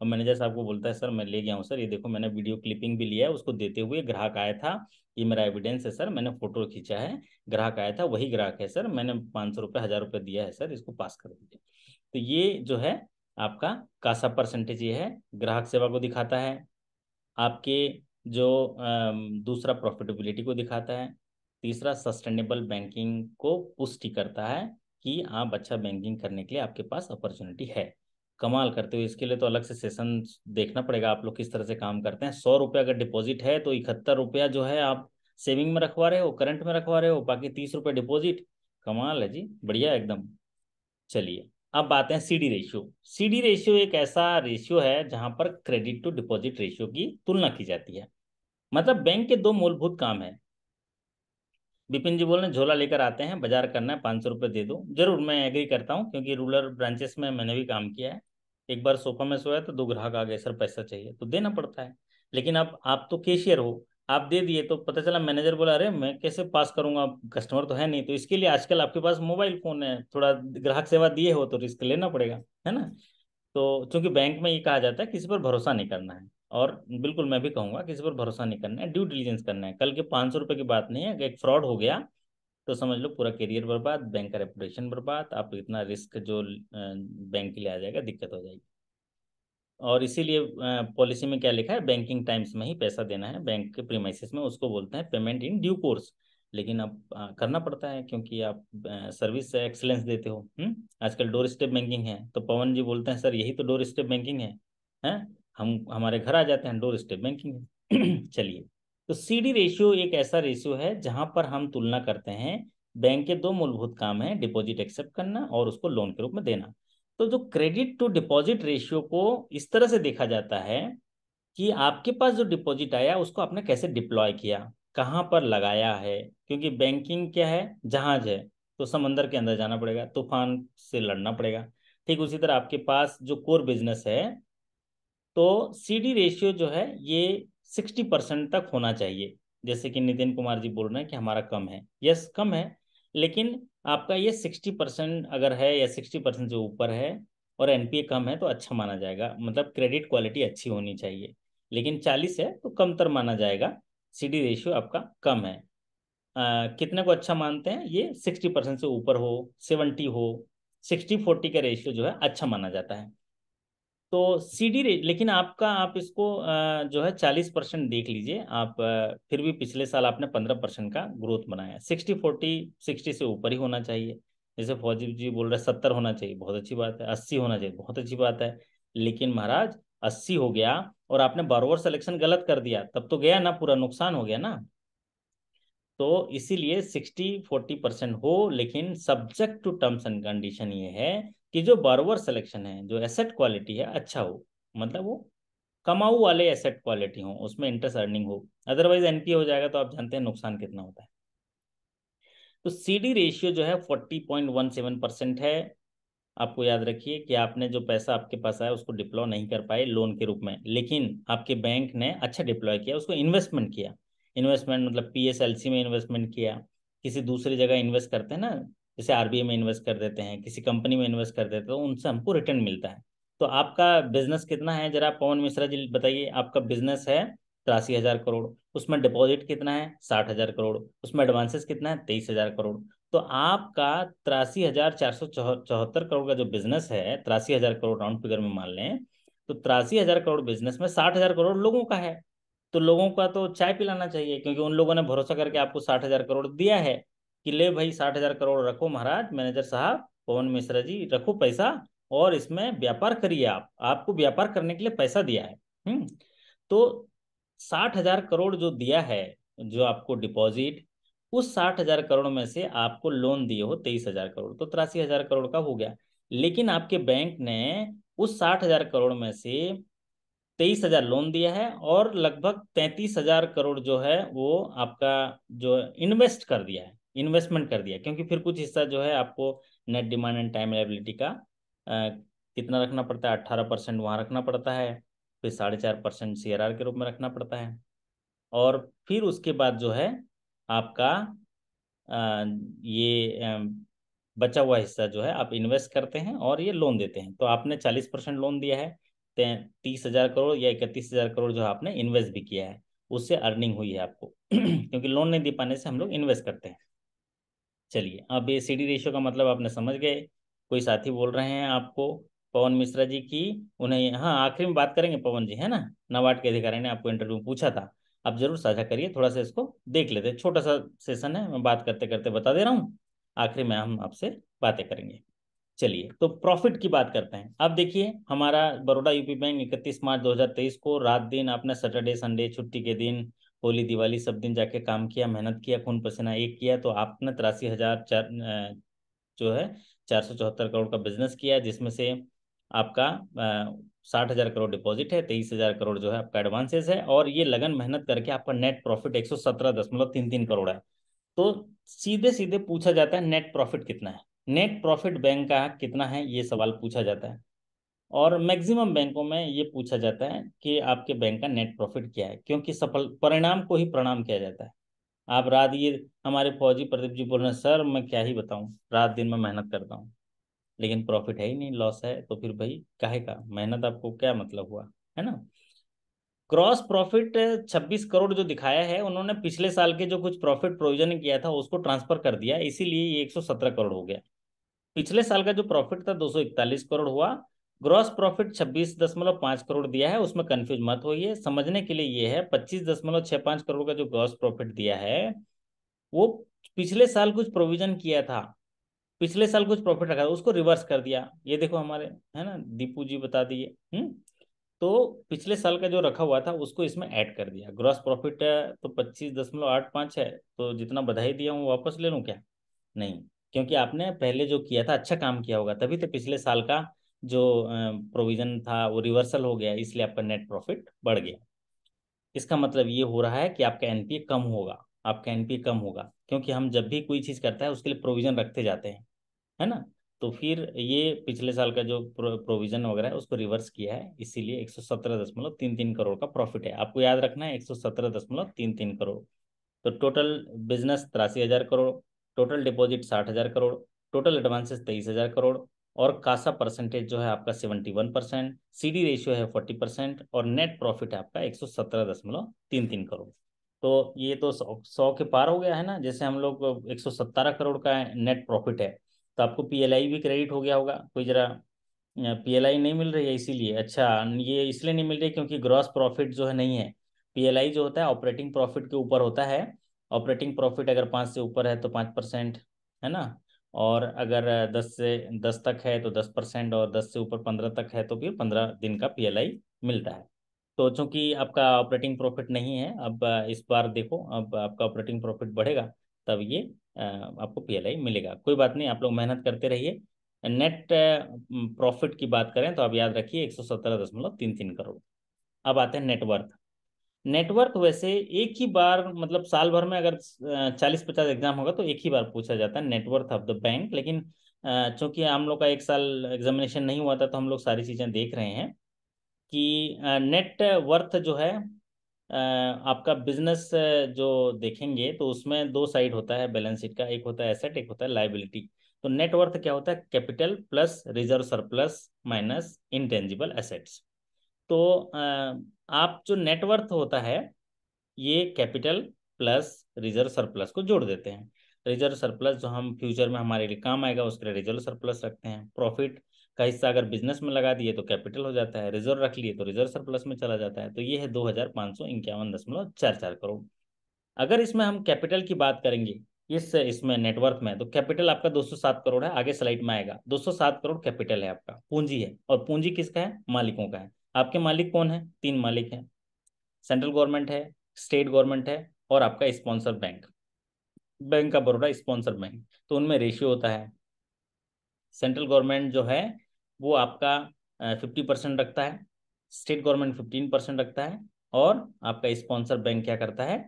और मैनेजर साहब को बोलता है सर मैं ले गया हूँ सर ये देखो मैंने वीडियो क्लिपिंग भी लिया है उसको देते हुए ग्राहक आया था ये मेरा एविडेंस है सर मैंने फोटो खींचा है ग्राहक आया था वही ग्राहक है सर मैंने पाँच सौ रुपये हज़ार रुपये दिया है सर इसको पास कर दीजिए तो ये जो है आपका कासा परसेंटेज ये है ग्राहक सेवा को दिखाता है आपके जो दूसरा प्रॉफिटेबिलिटी को दिखाता है तीसरा सस्टेनेबल बैंकिंग को पुष्टि करता है कि आप अच्छा बैंकिंग करने के लिए आपके पास अपॉर्चुनिटी है कमाल करते हो इसके लिए तो अलग से सेशन देखना पड़ेगा आप लोग किस तरह से काम करते हैं सौ रुपया अगर डिपॉजिट है तो इकहत्तर रुपया जो है आप सेविंग में रखवा रहे हो करंट में रखवा रहे हो बाकी तीस रुपये डिपॉजिट कमाल है जी बढ़िया एकदम चलिए अब आते C CD ratio CD ratio एक ऐसा रेशियो है जहां पर क्रेडिट टू डिपॉजिट रेशियो की तुलना की जाती है मतलब बैंक के दो मूलभूत काम है बिपिन जी बोलने झोला लेकर आते हैं बाजार करना है पाँच सौ दे दो जरूर मैं एग्री करता हूँ क्योंकि रूरल ब्रांचेस में मैंने भी काम किया है एक बार सोफा में सोया तो दो ग्राहक आ गए सर पैसा चाहिए तो देना पड़ता है लेकिन अब आप तो कैशियर हो आप दे दिए तो पता चला मैनेजर बोला अरे मैं कैसे पास करूंगा कस्टमर तो है नहीं तो इसके लिए आजकल आपके पास मोबाइल फोन है थोड़ा ग्राहक सेवा दिए हो तो रिस्क लेना पड़ेगा है ना तो चूंकि बैंक में ये कहा जाता है किसी पर भरोसा नहीं करना है और बिल्कुल मैं भी कहूंगा किसी पर भरोसा नहीं करना है ड्यू डिलीजेंस करना है कल के पाँच सौ रुपये की बात नहीं है एक फ्रॉड हो गया तो समझ लो पूरा करियर बर्बाद बैंक का रेपुटेशन बर्बाद आप इतना रिस्क जो बैंक के लिए आ जाएगा दिक्कत हो जाएगी और इसीलिए पॉलिसी में क्या लिखा है बैंकिंग टाइम्स में ही पैसा देना है बैंक के प्रीमाइसिस में उसको बोलते हैं पेमेंट इन ड्यू कोर्स लेकिन अब करना पड़ता है क्योंकि आप सर्विस एक्सलेंस देते हो आजकल डोर स्टेप बैंकिंग है तो पवन जी बोलते हैं सर यही तो डोर स्टेप बैंकिंग है हैं हम हमारे घर आ जाते हैं डोर स्टेप बैंकिंग है *clears throat* चलिए तो सी डी रेशियो एक ऐसा रेशियो है जहां पर हम तुलना करते हैं बैंक के दो मूलभूत काम है डिपॉजिट एक्सेप्ट करना और उसको लोन के रूप में देना तो जो क्रेडिट टू डिपॉजिट रेशियो को इस तरह से देखा जाता है कि आपके पास जो डिपॉजिट आया उसको आपने कैसे डिप्लॉय किया कहाँ पर लगाया है क्योंकि बैंकिंग क्या है जहाज है तो समंदर के अंदर जाना पड़ेगा तूफान से लड़ना पड़ेगा ठीक उसी तरह आपके पास जो कोर बिजनेस है तो सी डी रेशियो जो है ये सिक्सटी परसेंट तक होना चाहिए जैसे कि नितिन कुमार जी बोल रहे हैं कि हमारा कम है यस कम है लेकिन आपका ये सिक्सटी परसेंट अगर है या सिक्सटी परसेंट से ऊपर है और एनपीए कम है तो अच्छा माना जाएगा मतलब क्रेडिट क्वालिटी अच्छी होनी चाहिए लेकिन चालीस है तो कमतर माना जाएगा सीडी रेशियो आपका कम है आ, कितने को अच्छा मानते हैं ये सिक्सटी परसेंट से ऊपर हो सेवेंटी हो सिक्सटी फोर्टी का रेशियो जो है अच्छा माना जाता है तो सीडी रेट लेकिन आपका आप इसको जो है चालीस परसेंट देख लीजिए आप फिर भी पिछले साल आपने पंद्रह परसेंट का ग्रोथ बनाया सिक्सटी फोर्टी सिक्सटी से ऊपर ही होना चाहिए जैसे फौजी जी बोल रहे सत्तर होना चाहिए बहुत अच्छी बात है अस्सी होना चाहिए बहुत अच्छी बात है लेकिन महाराज अस्सी हो गया और आपने बारोवर सिलेक्शन गलत कर दिया तब तो गया ना पूरा नुकसान हो गया ना तो इसीलिए सिक्सटी फोर्टी परसेंट हो लेकिन subject to terms and condition ये है कि जो बारोवर सिलेक्शन है जो एसेट क्वालिटी है अच्छा हो मतलब वो कमाऊ वाले एसेट क्वालिटी हो उसमें इंटरेस्ट अर्निंग हो अदरवाइज एनपीए हो जाएगा तो आप जानते हैं नुकसान कितना होता है तो सीडी रेशियो जो है forty point one seven percent है आपको याद रखिए कि आपने जो पैसा आपके पास आया उसको डिप्लॉय नहीं कर पाए लोन के रूप में लेकिन आपके बैंक ने अच्छा डिप्लॉय किया उसको इन्वेस्टमेंट किया इन्वेस्टमेंट मतलब पी में इन्वेस्टमेंट किया किसी दूसरी जगह इन्वेस्ट करते हैं ना जैसे आरबीआई में इन्वेस्ट कर देते हैं किसी कंपनी में इन्वेस्ट कर देते हैं तो उनसे हमको रिटर्न मिलता है तो आपका बिजनेस कितना है जरा पवन मिश्रा जी बताइए आपका बिजनेस है तिरासी हजार करोड़ उसमें डिपॉजिट कितना है साठ हजार करोड़ उसमें एडवांसेस कितना है तेईस हजार करोड़ तो आपका तिरासी हजार चार सौ चौहत्तर करोड़ का जो बिजनेस है तिरासी हजार करोड़ राउंड फिगर में मान लें तो तिरासी हजार करोड़ बिजनेस में साठ हजार करोड़ लोगों का है तो लोगों का तो चाय पिलाना चाहिए क्योंकि उन लोगों ने भरोसा करके आपको साठ हजार करोड़ दिया है कि ले भाई साठ हजार करोड़ रखो महाराज मैनेजर साहब पवन मिश्रा जी रखो पैसा और इसमें व्यापार करिए आप आपको व्यापार करने के लिए पैसा दिया है हम्म तो साठ हजार करोड़ जो दिया है जो आपको डिपॉजिट उस साठ हजार करोड़ में से आपको लोन दिए हो तेईस हजार करोड़ तो तिरासी हजार करोड़ का हो गया लेकिन आपके बैंक ने उस साठ हजार करोड़ में से तेईस हजार लोन दिया है और लगभग तैतीस हजार करोड़ जो है वो आपका जो इन्वेस्ट कर दिया है इन्वेस्टमेंट कर दिया क्योंकि फिर कुछ हिस्सा जो है आपको net demand and time liability का आ, कितना रखना पड़ता है अट्ठारह परसेंट वहाँ रखना पड़ता है फिर साढ़े चार परसेंट सी के रूप में रखना पड़ता है और फिर उसके बाद जो है आपका आ, ये बचा हुआ हिस्सा जो है आप इन्वेस्ट करते हैं और ये लोन देते हैं तो आपने चालीस परसेंट लोन दिया है तीस हजार करोड़ या इकतीस हजार करोड़ जो आपने इन्वेस्ट भी किया है उससे अर्निंग हुई है आपको *clears throat* क्योंकि लोन नहीं दे पाने से हम लोग इन्वेस्ट करते हैं चलिए अब ए सी डी रेशियो का मतलब आपने समझ गए कोई साथी बोल रहे हैं आपको पवन मिश्रा जी की उन्हें हाँ आखिरी में बात करेंगे पवन जी है ना नवाड के अधिकारी ने आपको इंटरव्यू पूछा था आप जरूर साझा करिए थोड़ा सा इसको देख लेते छोटा सा सेशन है मैं बात करते करते बता दे रहा हूँ आखिरी में हम आपसे बातें करेंगे चलिए तो प्रॉफिट की बात करते हैं अब देखिए हमारा बड़ोडा यूपी बैंक इकतीस मार्च 2023 को रात दिन आपने सैटरडे संडे छुट्टी के दिन होली दिवाली सब दिन जाके काम किया मेहनत किया खून पसीना एक किया तो आपने तिरासी हजार चार जो है चार सौ चौहत्तर करोड़ का बिजनेस किया जिसमें से आपका साठ हजार करोड़ डिपॉजिट है तेईस हजार करोड़ जो है आपका एडवांसेस है और ये लगन मेहनत करके आपका नेट प्रॉफिट एक सौ सत्रह दशमलव तीन तीन करोड़ है तो सीधे सीधे पूछा जाता है नेट प्रॉफिट कितना है नेट प्रॉफिट बैंक का कितना है ये सवाल पूछा जाता है और मैक्सिमम बैंकों में ये पूछा जाता है कि आपके बैंक का नेट प्रॉफिट क्या है क्योंकि सफल परिणाम को ही प्रणाम किया जाता है आप रात ये हमारे फौजी प्रदीप जी बोल रहे हैं सर मैं क्या ही बताऊँ रात दिन में मेहनत करता हूँ लेकिन प्रॉफिट है ही नहीं लॉस है तो फिर भाई काहे का मेहनत आपको क्या मतलब हुआ है ना क्रॉस प्रॉफिट 26 करोड़ जो दिखाया है उन्होंने पिछले साल के जो कुछ प्रॉफिट प्रोविजन किया था उसको ट्रांसफर कर दिया इसीलिए ये 117 करोड़ हो गया पिछले साल का जो प्रॉफिट था 241 करोड़ हुआ ग्रॉस प्रॉफिट छब्बीस दशमलव पांच करोड़ दिया है उसमें कंफ्यूज मत होइए समझने के लिए ये है पच्चीस दशमलव छः करोड़ का जो ग्रॉस प्रॉफिट दिया है वो पिछले साल कुछ प्रोविजन किया था पिछले साल कुछ प्रॉफिट रखा था उसको रिवर्स कर दिया ये देखो हमारे है ना दीपू जी बता दिए हम्म? तो पिछले साल का जो रखा हुआ था उसको इसमें ऐड कर दिया ग्रॉस प्रॉफिट तो पच्चीस दशमलव आठ पांच है तो जितना बधाई दिया हूँ वापस ले लूँ क्या नहीं क्योंकि आपने पहले जो किया था अच्छा काम किया होगा तभी तो पिछले साल का जो प्रोविजन था वो रिवर्सल हो गया इसलिए आपका नेट प्रॉफिट बढ़ गया इसका मतलब ये हो रहा है कि आपका एनपीए कम होगा आपका एनपीए कम होगा क्योंकि हम जब भी कोई चीज़ करता है उसके लिए प्रोविजन रखते जाते हैं है ना तो फिर ये पिछले साल का जो प्रोविजन वगैरह है उसको रिवर्स किया है इसीलिए एक सौ सत्रह दशमलव तीन तीन करोड़ का प्रॉफिट है आपको याद रखना है एक सौ सत्रह दशमलव तीन तीन करोड़ तो टोटल बिजनेस तिरासी हज़ार करोड़ टोटल डिपॉजिट साठ हज़ार करोड़ टोटल एडवांसेस तेईस हज़ार करोड़ और कासा परसेंटेज जो है आपका seventy one percent C D ratio है फोर्टी परसेंट और नेट प्रॉफिट है आपका एक सौ सत्रह दशमलव तीन तीन करोड़ तो ये तो सौ, सौ के पार हो गया है ना जैसे हम लोग एक सौ सत्तारह करोड़ का नेट प्रॉफिट है तो आपको पी एल आई भी क्रेडिट हो गया होगा कोई जरा पी एल आई नहीं मिल रही है इसीलिए अच्छा ये इसलिए नहीं मिल रही क्योंकि ग्रॉस प्रॉफिट जो है नहीं है पी एल आई जो होता है ऑपरेटिंग प्रॉफिट के ऊपर होता है ऑपरेटिंग प्रॉफिट अगर पाँच से ऊपर है तो पाँच परसेंट है ना और अगर दस से दस तक है तो दस परसेंट और दस से ऊपर पंद्रह तक है तो फिर पंद्रह दिन का पीएलआई मिलता है तो चूंकि आपका ऑपरेटिंग प्रॉफिट नहीं है अब इस बार देखो अब आपका ऑपरेटिंग प्रॉफिट बढ़ेगा तब ये आपको पीएलआई मिलेगा कोई बात नहीं आप लोग मेहनत करते रहिए नेट प्रॉफिट की बात करें तो आप याद रखिए एक सौ सत्रह दशमलव तीन तीन करोड़ अब आते हैं नेटवर्थ नेटवर्क वैसे एक ही बार मतलब साल भर में अगर चालीस पचास एग्जाम होगा तो एक ही बार पूछा जाता है नेटवर्थ ऑफ द बैंक लेकिन चूंकि हम लोग का एक साल एग्जामिनेशन नहीं हुआ था तो हम लोग सारी चीज़ें देख रहे हैं कि नेट वर्थ जो है आपका बिजनेस जो देखेंगे तो उसमें दो साइड होता है बैलेंस शीट का एक होता है एसेट एक होता है लाइबिलिटी तो नेटवर्थ क्या होता है capital plus reserve surplus minus intangible assets तो आप जो नेटवर्थ होता है ये कैपिटल प्लस रिजर्व सरप्लस को जोड़ देते हैं रिजर्व सरप्लस जो हम फ्यूचर में हमारे लिए काम आएगा उसके लिए रिजर्व सरप्लस रखते हैं प्रॉफिट का हिस्सा अगर बिजनेस में लगा दिए तो कैपिटल हो जाता है रिजर्व रख लिए तो रिजर्व सरप्लस में चला जाता है तो ये है दो हजार पाँच सौ इक्यावन दशमलव चार चार करोड़ अगर इसमें हम कैपिटल की बात करेंगे इस इसमें नेटवर्थ में तो कैपिटल आपका 207 करोड़ है आगे स्लाइड में आएगा 207 करोड़ कैपिटल है आपका पूंजी है और पूंजी किसका है मालिकों का है आपके मालिक कौन है तीन मालिक हैं सेंट्रल गवर्नमेंट है स्टेट गवर्नमेंट है और आपका स्पॉन्सर बैंक बैंक का बड़ोड़ा स्पॉन्सर बैंक तो उनमें रेशियो होता है सेंट्रल गवर्नमेंट जो है वो आपका फिफ्टी परसेंट रखता है स्टेट गवर्नमेंट फिफ्टीन परसेंट रखता है और आपका स्पॉन्सर बैंक क्या करता है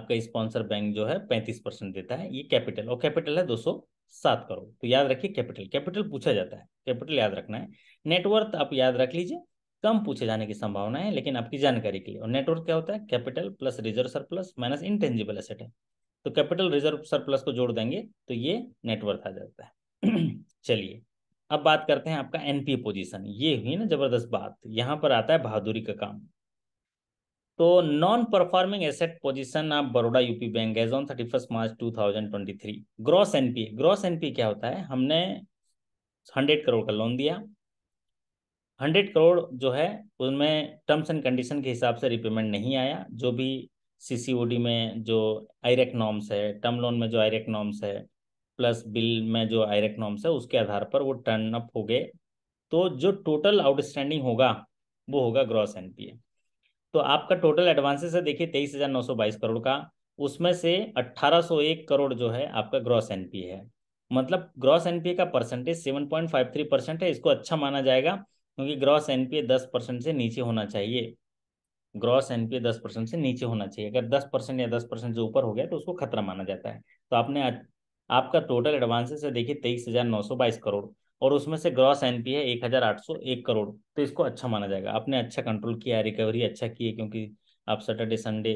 आपका स्पॉन्सर बैंक जो है पैंतीस परसेंट देता है ये कैपिटल और कैपिटल है दो सौ सात करोड़ तो याद रखिए कैपिटल कैपिटल पूछा जाता है कैपिटल याद रखना है नेटवर्थ आप याद रख लीजिए कम पूछे जाने की संभावना है लेकिन आपकी जानकारी के लिए और नेटवर्थ क्या होता है capital plus reserve surplus minus intangible asset है तो कैपिटल रिजर्व सरप्लस को जोड़ देंगे तो ये नेटवर्थ आ जाता है *clears throat* चलिए अब बात करते हैं आपका एनपी पोजीशन ये हुई ना जबरदस्त बात यहाँ पर आता है बहादुरी का काम तो non performing asset position of Baroda UP bank as on thirty first March two thousand twenty three gross NP gross NP क्या होता है हमने हंड्रेड करोड़ का लोन दिया हंड्रेड करोड़ जो है उसमें टर्म्स एंड कंडीशन के हिसाब से रिपेमेंट नहीं आया जो भी सीसीओडी में जो आईरेक नॉर्म्स है टर्म लोन में जो आईरेक नॉर्म्स है प्लस बिल में जो आईरेक नॉर्म्स है उसके आधार पर वो टर्न अप हो गए तो जो टोटल आउटस्टैंडिंग होगा वो होगा ग्रॉस एनपीए तो आपका टोटल एडवांसेस है देखिए तेईस हजार नौ सौ बाईस करोड़ का उसमें से अट्ठारह सौ एक करोड़ जो है आपका ग्रॉस एनपीए है मतलब ग्रॉस एनपीए का percentage seven point five three percent है इसको अच्छा माना जाएगा क्योंकि ग्रॉस एनपीए दस परसेंट से नीचे होना चाहिए ग्रॉस एनपीए दस परसेंट से नीचे होना चाहिए अगर दस परसेंट या दस परसेंट जो ऊपर हो गया तो उसको खतरा माना जाता है तो आपने आपका टोटल एडवांसेस है देखिए तेईस हजार नौ सौ बाईस करोड़ और उसमें से ग्रॉस है एक हजार आठ सौ एक करोड़ तो इसको अच्छा माना जाएगा आपने अच्छा कंट्रोल किया रिकवरी अच्छा की है क्योंकि आप सैटरडे संडे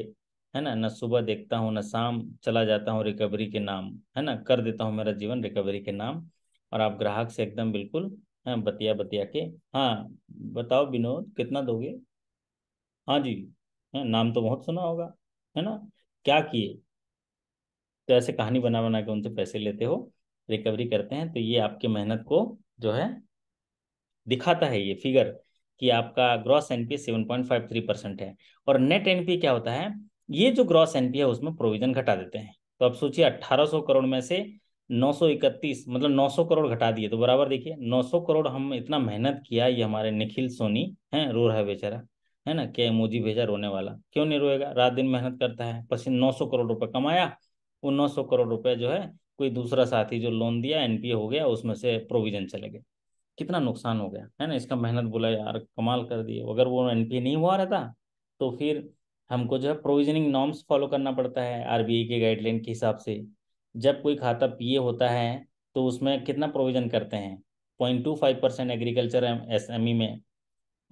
है ना ना सुबह देखता हूँ ना शाम चला जाता हूँ रिकवरी के नाम है ना कर देता हूँ मेरा जीवन रिकवरी के नाम और आप ग्राहक से एकदम बिल्कुल है बतिया बतिया के हाँ बताओ विनोद कितना दोगे हाँ जी है नाम तो बहुत सुना होगा है ना क्या किए तो ऐसे कहानी बना बना के उनसे पैसे लेते हो रिकवरी करते हैं तो ये आपकी मेहनत को जो है दिखाता है ये फिगर कि आपका gross NP seven point five three percent है और नेट एनपी क्या होता है ये जो ग्रॉस एनपी है उसमें प्रोविजन घटा देते हैं तो आप सोचिए अट्ठारह सौ करोड़ में से नौ सौ इकतीस मतलब नौ सौ करोड़ घटा दिए तो बराबर देखिए नौ सौ करोड़ हम इतना मेहनत किया ये हमारे निखिल सोनी हैं रो रहा है बेचारा है ना क्या मोदी भेजा रोने वाला क्यों नहीं रोएगा रात दिन मेहनत करता है पसीन नौ सौ करोड़ रुपए कमाया वो नौ सौ करोड़ रुपए जो है कोई दूसरा साथी जो लोन दिया एनपीए हो गया उसमें से प्रोविजन चले गए कितना नुकसान हो गया है ना इसका मेहनत बोला यार कमाल कर दिए अगर वो एनपीए नहीं हुआ रहता तो फिर हमको जो है प्रोविजनिंग नॉर्म्स फॉलो करना पड़ता है आरबीआई के गाइडलाइन के हिसाब से जब कोई खाता पीए होता है तो उसमें कितना प्रोविजन करते हैं point two five percent agriculture S M E में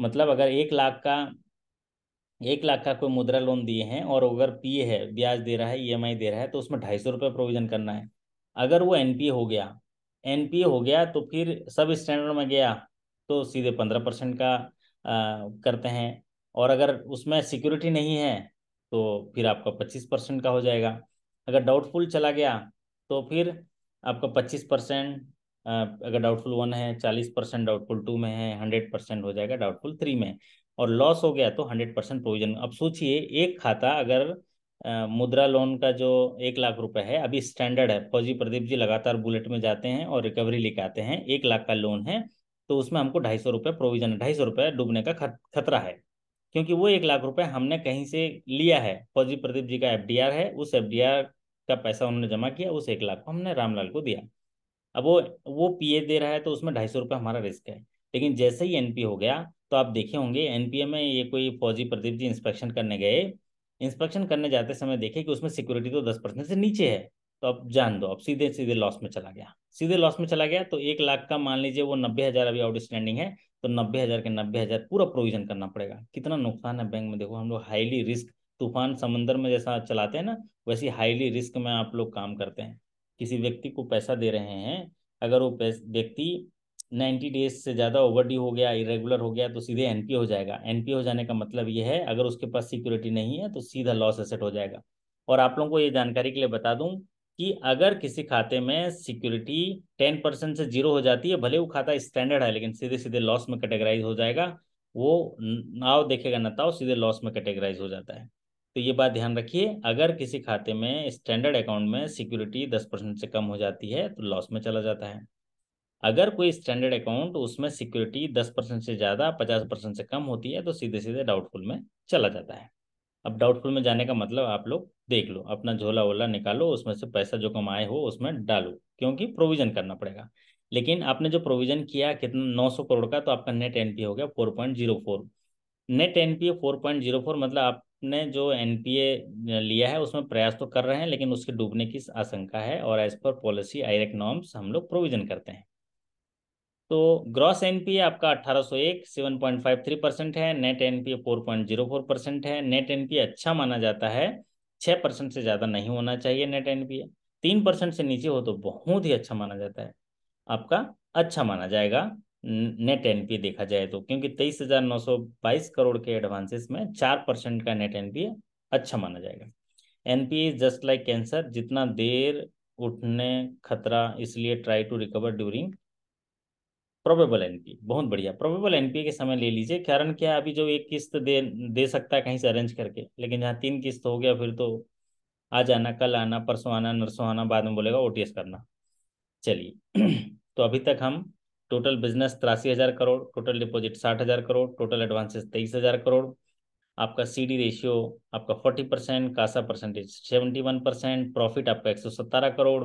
मतलब अगर एक लाख का एक लाख का कोई मुद्रा लोन दिए हैं और अगर पीए है ब्याज दे रहा है ईएमआई e दे रहा है तो उसमें ढाई सौ रुपये प्रोविजन करना है अगर वो एन हो गया एन हो गया तो फिर सब स्टैंडर्ड में गया तो सीधे पंद्रह परसेंट का आ, करते हैं और अगर उसमें सिक्योरिटी नहीं है तो फिर आपका पच्चीस परसेंट का हो जाएगा अगर डाउटफुल चला गया तो फिर आपका पच्चीस परसेंट अगर डाउटफुल वन है चालीस परसेंट डाउटफुल टू में है हंड्रेड परसेंट हो जाएगा डाउटफुल थ्री में और लॉस हो गया तो हंड्रेड परसेंट प्रोविजन अब सोचिए एक खाता अगर मुद्रा लोन का जो एक लाख रुपए है अभी स्टैंडर्ड है फौजी प्रदीप जी लगातार बुलेट में जाते हैं और रिकवरी लेके आते हैं एक लाख का लोन है तो उसमें हमको ढाई सौ रुपये प्रोविजन है ढाई सौ रुपये डूबने का खतरा है क्योंकि वो एक लाख रुपए हमने कहीं से लिया है फौजी प्रदीप जी का एफ है उस एफ का पैसा उन्होंने जमा किया उस एक लाख को हमने रामलाल को दिया अब वो वो पी दे रहा है तो उसमें ढाई सौ रुपये हमारा रिस्क है लेकिन जैसे ही एन हो गया तो आप देखे होंगे एनपीए में ये कोई फौजी प्रदीप जी इंस्पेक्शन करने गए इंस्पेक्शन करने जाते समय देखे कि उसमें सिक्योरिटी तो दस परसेंट से नीचे है तो आप जान दो अब सीधे सीधे लॉस में चला गया सीधे लॉस में चला गया तो एक लाख का मान लीजिए वो नब्बे हज़ार अभी आउटस्टैंडिंग है तो नब्बे हज़ार के नब्बे हज़ार पूरा प्रोविजन करना पड़ेगा कितना नुकसान है बैंक में देखो हम लोग हाईली रिस्क तूफान समंदर में जैसा चलाते हैं ना वैसी हाईली रिस्क में आप लोग काम करते हैं किसी व्यक्ति को पैसा दे रहे हैं अगर वो व्यक्ति नाइन्टी डेज से ज़्यादा ओवरड्यू हो गया इरेगुलर हो गया तो सीधे एनपी हो जाएगा एनपी हो जाने का मतलब ये है अगर उसके पास सिक्योरिटी नहीं है तो सीधा लॉस एसेट हो जाएगा और आप लोगों को ये जानकारी के लिए बता दूं कि अगर किसी खाते में सिक्योरिटी टेन परसेंट से जीरो हो जाती है भले वो खाता स्टैंडर्ड है लेकिन सीधे सीधे लॉस में कैटेगराइज हो जाएगा वो नाव देखेगा ना सीधे लॉस में कैटेगराइज हो जाता है तो ये बात ध्यान रखिए अगर किसी खाते में स्टैंडर्ड अकाउंट में सिक्योरिटी दस परसेंट से कम हो जाती है तो लॉस में चला जाता है अगर कोई स्टैंडर्ड अकाउंट उसमें सिक्योरिटी दस परसेंट से ज़्यादा पचास परसेंट से कम होती है तो सीधे सीधे डाउटफुल में चला जाता है अब डाउटफुल में जाने का मतलब आप लोग देख लो अपना झोला वोला निकालो उसमें से पैसा जो कमाए हो उसमें डालो क्योंकि प्रोविजन करना पड़ेगा लेकिन आपने जो प्रोविजन किया कितना नौ सौ करोड़ का तो आपका नेट एन हो गया four point zero four net N four point zero four मतलब आपने जो एन लिया है उसमें प्रयास तो कर रहे हैं लेकिन उसके डूबने की आशंका है और एज पर पॉलिसी आई नॉर्म्स हम लोग प्रोविजन करते हैं तो ग्रॉस एनपीए आपका 1801 7.53 परसेंट है नेट एनपीए 4.04 परसेंट है नेट एनपीए अच्छा माना जाता है 6 परसेंट से ज़्यादा नहीं होना चाहिए नेट एनपीए तीन परसेंट से नीचे हो तो बहुत ही अच्छा माना जाता है आपका अच्छा माना जाएगा नेट एनपीए देखा जाए तो क्योंकि तेईस हजार नौ सौ बाईस करोड़ के एडवांसेस में चार परसेंट का नेट एनपीए अच्छा माना जाएगा एनपीए जस्ट लाइक कैंसर जितना देर उठने खतरा इसलिए try to recover during probable NP बहुत बढ़िया प्रोबेबल एनपी के समय ले लीजिए कारण क्या है अभी जो एक किस्त दे दे सकता है कहीं से अरेंज करके लेकिन जहाँ तीन किस्त हो गया फिर तो आ जाना कल आना परसों आना नरसों आना बाद में बोलेगा ओ करना चलिए *clears throat* तो अभी तक हम टोटल बिजनेस तिरासी हज़ार करोड़ टोटल डिपॉजिट साठ हज़ार करोड़ टोटल एडवांसेस तेईस हज़ार करोड़ आपका सीडी रेशियो आपका forty percent CASA percentage seventy one percent profit आपका एक सौ सत्तारह करोड़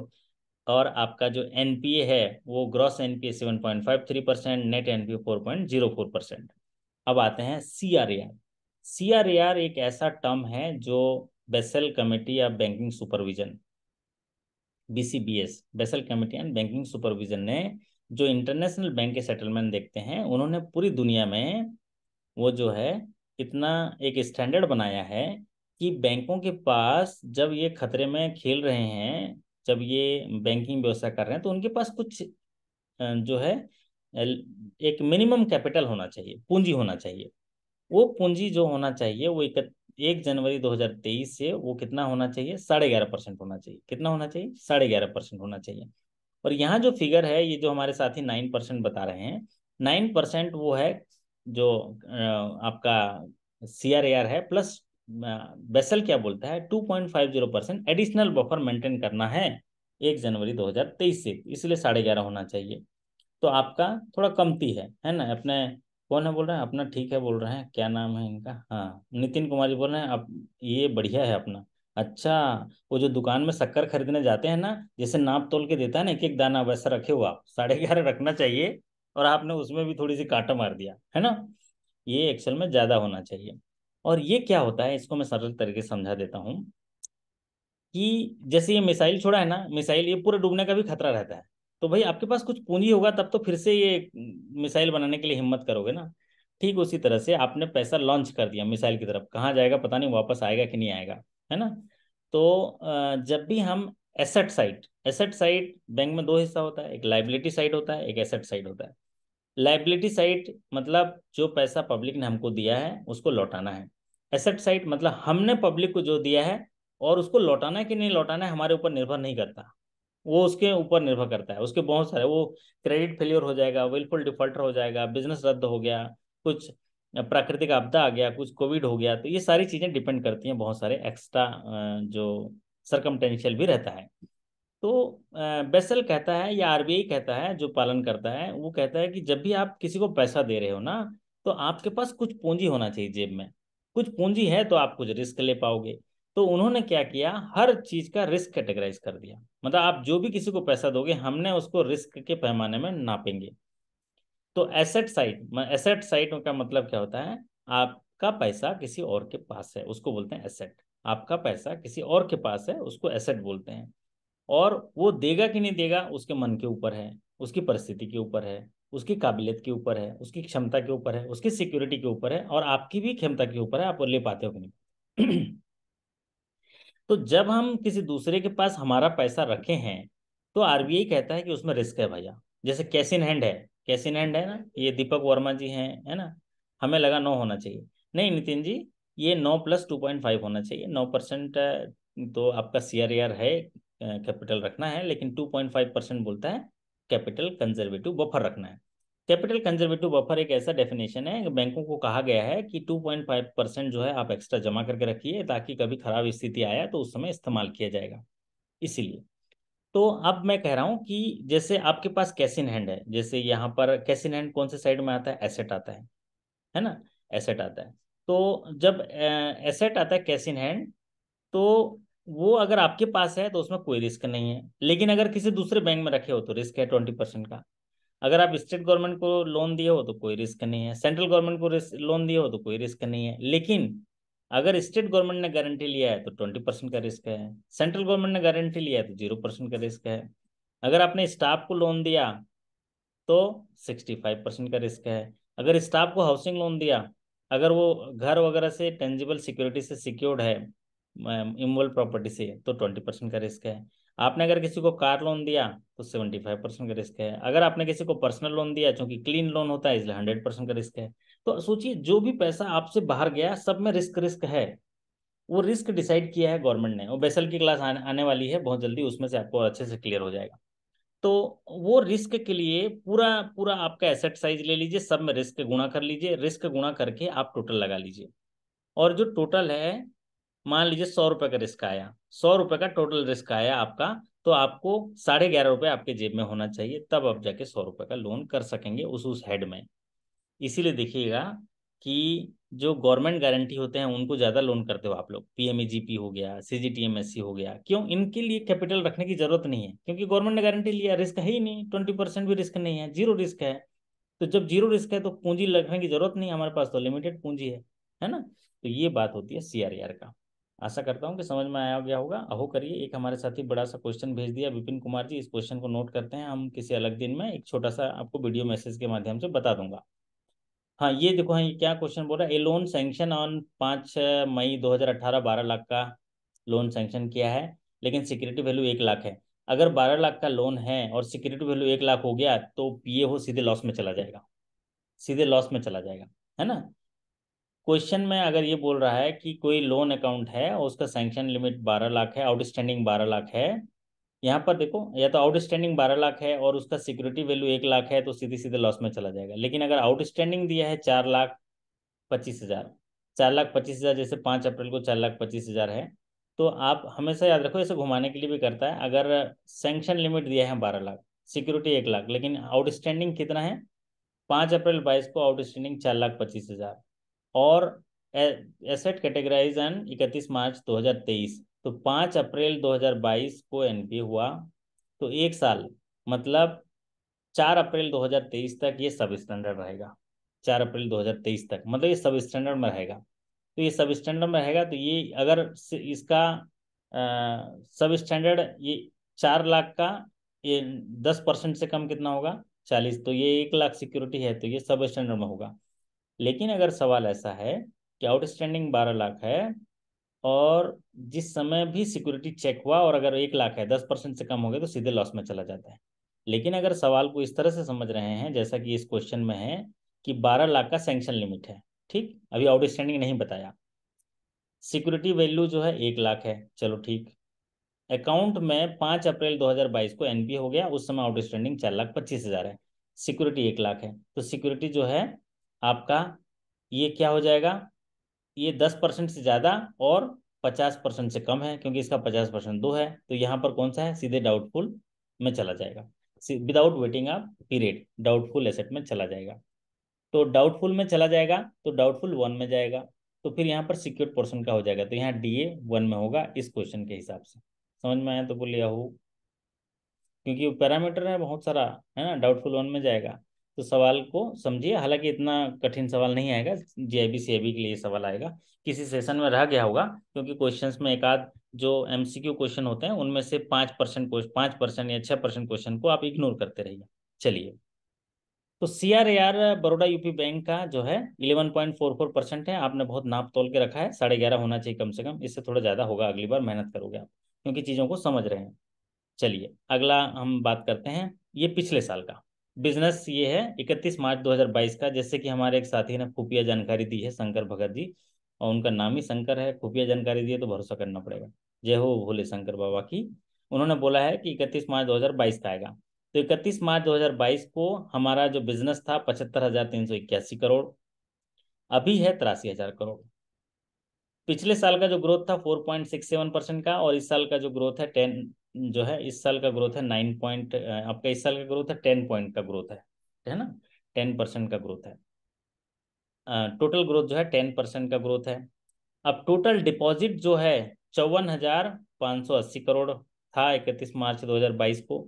और आपका जो एनपीए है वो gross NPA three percent net NPA four percent अब आते हैं सीआरएआर सीआरएआर एक ऐसा टर्म है जो Basel committee of banking supervision BCBS Basel committee and banking supervision ने जो इंटरनेशनल बैंक के सेटलमेंट देखते हैं उन्होंने पूरी दुनिया में वो जो है इतना एक स्टैंडर्ड बनाया है कि बैंकों के पास जब ये खतरे में खेल रहे हैं जब ये बैंकिंग व्यवसाय कर रहे हैं तो उनके पास कुछ जो है एक मिनिमम कैपिटल होना चाहिए पूंजी होना चाहिए वो पूंजी जो होना चाहिए वो एक, एक जनवरी 2023 से वो कितना होना चाहिए साढ़े ग्यारह परसेंट होना चाहिए कितना होना चाहिए साढ़े ग्यारह परसेंट होना चाहिए और यहाँ जो फिगर है ये जो हमारे साथी नाइन परसेंट बता रहे हैं नाइन परसेंट वो है जो आपका सी आर ए आर है प्लस बेसल क्या बोलता है 2.50 परसेंट एडिशनल बफर मेंटेन करना है एक जनवरी 2023 से इसलिए साढ़े ग्यारह होना चाहिए तो आपका थोड़ा कमती है है ना अपने कौन है बोल रहे हैं अपना ठीक है बोल रहे हैं क्या नाम है इनका हाँ नितिन कुमार जी बोल रहे हैं आप ये बढ़िया है अपना अच्छा वो जो दुकान में शक्कर खरीदने जाते हैं ना जैसे नाप तोल के देता है ना एक एक दाना वैसा रखे हुआ आप साढ़े ग्यारह रखना चाहिए और आपने उसमें भी थोड़ी सी काटा मार दिया है ना ये एक्सेल में ज़्यादा होना चाहिए और ये क्या होता है इसको मैं सरल तरीके से समझा देता हूँ कि जैसे ये मिसाइल छोड़ा है ना मिसाइल ये पूरा डूबने का भी खतरा रहता है तो भाई आपके पास कुछ पूंजी होगा तब तो फिर से ये मिसाइल बनाने के लिए हिम्मत करोगे ना ठीक उसी तरह से आपने पैसा लॉन्च कर दिया मिसाइल की तरफ कहाँ जाएगा पता नहीं वापस आएगा कि नहीं आएगा है ना तो जब भी हम asset side asset side bank में दो हिस्सा होता है एक लाइबिलिटी साइड होता है एक एसेट साइड होता है लाइबिलिटी साइड मतलब जो पैसा पब्लिक ने हमको दिया है उसको लौटाना है एसेट साइड मतलब हमने पब्लिक को जो दिया है और उसको लौटाना है कि नहीं लौटाना है हमारे ऊपर निर्भर नहीं करता वो उसके ऊपर निर्भर करता है उसके बहुत सारे वो क्रेडिट फेलियर हो जाएगा विलफुल डिफॉल्टर हो जाएगा बिजनेस रद्द हो गया कुछ प्राकृतिक आपदा आ गया कुछ कोविड हो गया तो ये सारी चीज़ें डिपेंड करती हैं बहुत सारे एक्स्ट्रा जो सरकमटेंशियल भी रहता है तो बेसल कहता है या आरबीआई कहता है जो पालन करता है वो कहता है कि जब भी आप किसी को पैसा दे रहे हो ना तो आपके पास कुछ पूंजी होना चाहिए जेब में कुछ पूंजी है तो आप कुछ रिस्क ले पाओगे तो उन्होंने क्या किया हर चीज का रिस्क कैटेगराइज कर दिया मतलब आप जो भी किसी को पैसा दोगे हमने उसको रिस्क के पैमाने में नापेंगे तो एसेट साइड एसेट साइड का मतलब क्या होता है आपका पैसा किसी और के पास है उसको बोलते हैं एसेट आपका पैसा किसी और के पास है उसको एसेट बोलते हैं और वो देगा कि नहीं देगा उसके मन के ऊपर है उसकी परिस्थिति के ऊपर है उसकी काबिलियत के ऊपर है उसकी क्षमता के ऊपर है उसकी सिक्योरिटी के ऊपर है और आपकी भी क्षमता के ऊपर है आप ले पाते हो कि नहीं *clears throat* तो जब हम किसी दूसरे के पास हमारा पैसा रखे हैं तो आरबीआई कहता है कि उसमें रिस्क है भैया जैसे कैश इन हैंड है कैश इन हैंड है ना ये दीपक वर्मा जी हैं है ना हमें लगा नौ होना चाहिए नहीं नितिन जी ये नौ प्लस टू पॉइंट फाइव होना चाहिए नौ परसेंट तो आपका सी है कैपिटल रखना है लेकिन 2.5 परसेंट बोलता है कैपिटल कंजर्वेटिव बफर रखना है कैपिटल कंजर्वेटिव बफर एक ऐसा डेफिनेशन है बैंकों को कहा गया है कि 2.5 परसेंट जो है आप एक्स्ट्रा जमा करके रखिए ताकि कभी खराब स्थिति आया तो उस समय इस्तेमाल किया जाएगा इसीलिए तो अब मैं कह रहा हूँ कि जैसे आपके पास कैश इन हैंड है जैसे यहाँ पर कैश इन हैंड कौन से साइड में आता है एसेट आता है है ना एसेट आता है तो जब एसेट आता है कैश इन हैंड तो वो अगर आपके पास है तो उसमें कोई रिस्क नहीं है लेकिन अगर किसी दूसरे बैंक में रखे हो तो रिस्क है ट्वेंटी परसेंट का अगर आप स्टेट गवर्नमेंट को लोन दिए हो तो कोई रिस्क नहीं है सेंट्रल गवर्नमेंट को लोन दिए हो तो कोई रिस्क नहीं है लेकिन अगर स्टेट गवर्नमेंट ने गारंटी लिया है तो ट्वेंटी परसेंट का रिस्क है सेंट्रल गवर्नमेंट ने गारंटी लिया है तो जीरो परसेंट का रिस्क है अगर आपने स्टाफ को लोन दिया तो सिक्सटी फाइव परसेंट का रिस्क है अगर स्टाफ को हाउसिंग लोन दिया अगर वो घर वगैरह से टेंजिबल सिक्योरिटी से सिक्योर्ड है इमोल प्रॉपर्टी से तो ट्वेंटी परसेंट का रिस्क है आपने अगर किसी को कार लोन दिया तो सेवेंटी फाइव परसेंट का रिस्क है अगर आपने किसी को पर्सनल लोन दिया क्योंकि क्लीन लोन होता है इसलिए हंड्रेड परसेंट का रिस्क है तो सोचिए जो भी पैसा आपसे बाहर गया सब में रिस्क रिस्क है वो रिस्क डिसाइड किया है गवर्नमेंट ने वो बेसल की क्लास आने, आने वाली है बहुत जल्दी उसमें से आपको अच्छे से क्लियर हो जाएगा तो वो रिस्क के लिए पूरा पूरा आपका एसेट साइज ले लीजिए सब में रिस्क गुणा कर लीजिए रिस्क गुणा करके आप टोटल लगा लीजिए और जो टोटल है मान लीजिए सौ रुपए का रिस्क आया सौ रुपए का टोटल रिस्क आया आपका तो आपको साढ़े ग्यारह रुपए आपके जेब में होना चाहिए तब आप जाके सौ रुपए का लोन कर सकेंगे उस उस हेड में इसीलिए देखिएगा कि जो गवर्नमेंट गारंटी होते हैं उनको ज़्यादा लोन करते हो आप लोग पीएमईजीपी e हो गया सीजीटीएमएससी हो गया क्यों इनके लिए कैपिटल रखने की जरूरत नहीं है क्योंकि गवर्नमेंट ने गारंटी लिया रिस्क है ही नहीं ट्वेंटी परसेंट भी रिस्क नहीं है जीरो रिस्क है तो जब जीरो रिस्क है तो पूंजी रखने की जरूरत नहीं हमारे पास तो लिमिटेड पूंजी है है ना तो ये बात होती है सीआरआर e का आशा करता हूँ कि समझ में आया गया होगा अहो करिए एक हमारे साथी बड़ा सा क्वेश्चन भेज दिया विपिन कुमार जी इस क्वेश्चन को नोट करते हैं हम किसी अलग दिन में एक छोटा सा आपको वीडियो मैसेज के माध्यम से बता दूंगा हाँ ये देखो हाँ ये क्या क्वेश्चन बोल रहा है ए लोन सेंक्शन ऑन पाँच मई दो हज़ार अठारह बारह लाख का लोन सेंक्शन किया है लेकिन सिक्योरिटी वैल्यू एक लाख है अगर बारह लाख का लोन है और सिक्योरिटी वैल्यू एक लाख हो गया तो पी हो सीधे लॉस में चला जाएगा सीधे लॉस में चला जाएगा है ना क्वेश्चन में अगर ये बोल रहा है कि कोई लोन अकाउंट है और उसका सैंक्शन लिमिट बारह लाख है आउटस्टैंडिंग बारह लाख है यहाँ पर देखो या तो आउटस्टैंडिंग बारह लाख है और उसका सिक्योरिटी वैल्यू एक लाख है तो सीधे सीधे लॉस में चला जाएगा लेकिन अगर आउटस्टैंडिंग दिया है चार लाख पच्चीस हजार चार लाख पच्चीस हजार जैसे पाँच अप्रैल को चार लाख पच्चीस हजार है तो आप हमेशा याद रखो ऐसे घुमाने के लिए भी करता है अगर सेंक्शन लिमिट दिया है बारह लाख सिक्योरिटी एक लाख लेकिन आउटस्टैंडिंग कितना है पाँच अप्रैल बाईस को आउटस्टैंडिंग चार लाख पच्चीस हजार और एसेट कैटेगराइज एन इकतीस मार्च 2023 तो 5 अप्रैल 2022 को एनपीए हुआ तो एक साल मतलब 4 अप्रैल 2023 तक ये सब स्टैंडर्ड रहेगा 4 अप्रैल 2023 तक मतलब ये सब स्टैंडर्ड में रहेगा तो ये सब स्टैंडर्ड में रहेगा तो ये अगर इसका आ, सब स्टैंडर्ड ये चार लाख का ये दस परसेंट से कम कितना होगा चालीस तो ये एक लाख सिक्योरिटी है तो ये सब स्टैंडर्ड में होगा लेकिन अगर सवाल ऐसा है कि आउटस्टैंडिंग बारह लाख है और जिस समय भी सिक्योरिटी चेक हुआ और अगर एक लाख है दस परसेंट से कम हो गया तो सीधे लॉस में चला जाता है लेकिन अगर सवाल को इस तरह से समझ रहे हैं जैसा कि इस क्वेश्चन में है कि बारह लाख का सेंक्शन लिमिट है ठीक अभी आउटस्टैंडिंग नहीं बताया सिक्योरिटी वैल्यू जो है एक लाख है चलो ठीक अकाउंट में पाँच अप्रैल 2022 को एनपी हो गया उस समय आउटस्टैंडिंग चार लाख पच्चीस हज़ार है सिक्योरिटी एक लाख है तो सिक्योरिटी जो है आपका ये क्या हो जाएगा ये दस परसेंट से ज़्यादा और पचास परसेंट से कम है क्योंकि इसका पचास परसेंट दो है तो यहाँ पर कौन सा है सीधे डाउटफुल में चला जाएगा विदाउट वेटिंग आप पीरियड डाउटफुल एसेट में चला जाएगा तो डाउटफुल में चला जाएगा तो डाउटफुल वन में जाएगा तो फिर यहाँ पर सिक्योर पोर्सन का हो जाएगा तो यहाँ डी ए वन में होगा इस क्वेश्चन के हिसाब से समझ में आया तो बोलिया हो क्योंकि पैरामीटर है बहुत सारा है ना डाउटफुल वन में जाएगा तो सवाल को समझिए हालांकि इतना कठिन सवाल नहीं आएगा जीआईबी सीआईबी के लिए सवाल आएगा किसी सेशन में रह गया होगा क्योंकि क्वेश्चंस में एक आध जो एमसीक्यू क्वेश्चन होते हैं उनमें से पाँच परसेंट पाँच परसेंट या छः परसेंट क्वेश्चन को आप इग्नोर करते रहिए चलिए तो C R A R Baroda UP bank का जो है eleven point four four percent है आपने बहुत नाप तोल के रखा है साढ़े ग्यारह होना चाहिए कम से कम इससे थोड़ा ज़्यादा होगा अगली बार मेहनत करोगे आप क्योंकि चीज़ों को समझ रहे हैं चलिए अगला हम बात करते हैं ये पिछले साल का बिजनेस ये है 31 मार्च 2022 का जैसे कि हमारे एक साथी ने खुफिया जानकारी दी है शंकर भगत जी और उनका नाम ही शंकर है खुफिया जानकारी दी है तो भरोसा करना पड़ेगा जय हो भोले शंकर बाबा की उन्होंने बोला है कि इकतीस मार्च 2022 का आएगा तो इकतीस मार्च 2022 को हमारा जो बिजनेस था पचहत्तर हजार तीन सौ इक्यासी करोड़ अभी है तिरासी हजार करोड़ पिछले साल का जो ग्रोथ था four point six seven percent का और इस साल का जो ग्रोथ है टेन जो है इस साल का ग्रोथ है नाइन पॉइंट आपका इस साल का ग्रोथ है टेन पॉइंट का ग्रोथ है है ना टेन परसेंट का ग्रोथ है टोटल ग्रोथ जो है टेन परसेंट का ग्रोथ है अब टोटल डिपॉजिट जो है चौवन हजार पाँच सौ अस्सी करोड़ था इकतीस मार्च दो हजार बाईस को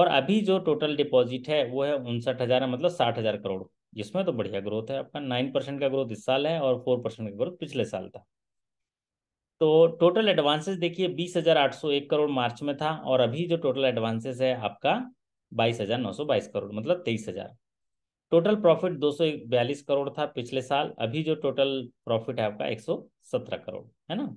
और अभी जो टोटल डिपॉजिट है वो है उनसठ हजार मतलब साठ हजार करोड़ जिसमें तो बढ़िया ग्रोथ है आपका नाइन परसेंट का ग्रोथ इस साल है और फोर परसेंट का ग्रोथ पिछले साल था तो टोटल एडवांसेस देखिए बीस हजार आठ सौ एक करोड़ मार्च में था और अभी जो टोटल एडवांसेस है आपका बाईस हजार नौ सौ बाईस करोड़ मतलब तेईस हजार टोटल प्रॉफिट दो सौ बयालीस करोड़ था पिछले साल अभी जो टोटल प्रॉफिट है आपका एक सौ सत्रह करोड़ है ना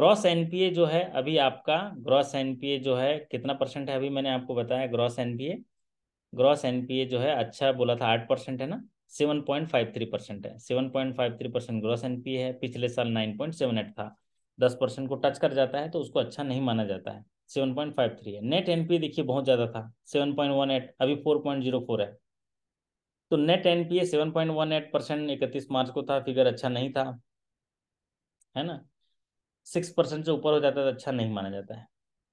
ग्रॉस एनपीए जो है अभी आपका ग्रॉस एनपीए जो है कितना परसेंट है अभी मैंने आपको बताया ग्रॉस एनपीए ग्रॉस एनपीए जो है अच्छा बोला था आठ परसेंट है ना seven point five three percent है seven point five three percent gross NPA है पिछले साल नाइन पॉइंट सेवन एट था दस परसेंट को टच कर जाता है तो उसको अच्छा नहीं माना जाता है सेवन पॉइंट फाइव थ्री है नेट एनपीए देखिए बहुत ज़्यादा था सेवन पॉइंट वन एट अभी फोर पॉइंट जीरो फोर है तो net NPA seven point one eight percent इकतीस मार्च को था फिगर अच्छा नहीं था है ना सिक्स परसेंट से ऊपर हो जाता है तो अच्छा नहीं माना जाता है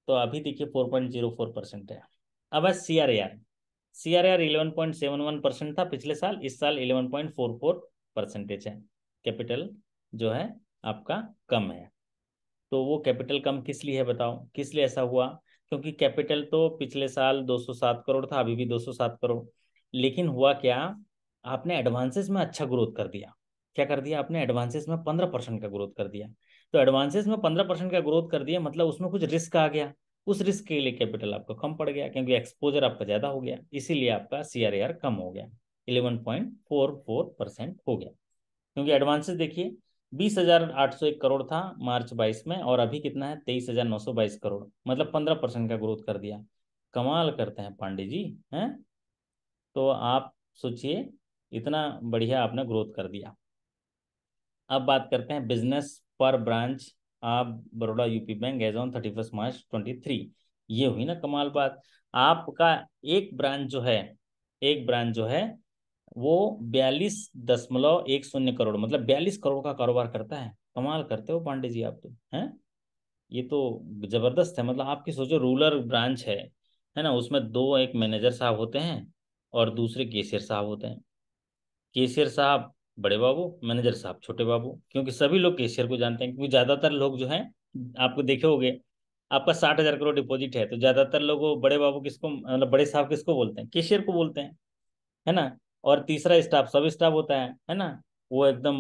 तो अभी देखिए four point zero four percent है अब है C R A R C R A R eleven point seven one percent था पिछले साल इस साल eleven point four four percentage है कैपिटल जो है आपका कम है तो वो कैपिटल कम किस लिए है बताओ किस लिए ऐसा हुआ क्योंकि कैपिटल तो पिछले साल 207 करोड़ था अभी भी 207 करोड़ लेकिन हुआ क्या आपने एडवांसेस में अच्छा ग्रोथ कर दिया क्या कर दिया आपने एडवांसेस में पंद्रह परसेंट का ग्रोथ कर दिया तो एडवांसेस में पंद्रह परसेंट का ग्रोथ कर दिया मतलब उसमें कुछ रिस्क आ गया उस रिस्क के लिए कैपिटल आपका कम पड़ गया क्योंकि एक्सपोजर आपका ज्यादा हो गया इसीलिए आपका सी कम हो गया इलेवन परसेंट हो गया क्योंकि एडवांसेस देखिए बीस हजार आठ सौ एक करोड़ था मार्च बाईस में और अभी कितना है तेईस हजार नौ सौ बाईस करोड़ मतलब पंद्रह परसेंट का ग्रोथ कर दिया कमाल करते हैं पांडे जी हैं तो आप सोचिए इतना बढ़िया आपने ग्रोथ कर दिया अब बात करते हैं बिजनेस पर ब्रांच आप Baroda UP bank as on thirty first March twenty three ये हुई ना कमाल बात आपका एक ब्रांच जो है एक ब्रांच जो है वो बयालीस दशमलव एक शून्य करोड़ मतलब बयालीस करोड़ का कारोबार करता है कमाल करते हो पांडे जी आप तो हैं ये तो जबरदस्त है मतलब आपकी सोचो रूरल ब्रांच है है ना उसमें दो एक मैनेजर साहब होते हैं और दूसरे केशियर साहब होते हैं केशियर साहब बड़े बाबू मैनेजर साहब छोटे बाबू क्योंकि सभी लोग केसियर को जानते हैं क्योंकि ज़्यादातर लोग जो हैं आपको देखे होंगे आपका साठ हज़ार करोड़ डिपॉजिट है तो ज़्यादातर लोग बड़े बाबू किसको मतलब बड़े साहब किसको बोलते हैं केशियर को बोलते हैं है ना और तीसरा स्टाफ सब स्टाफ होता है है ना वो एकदम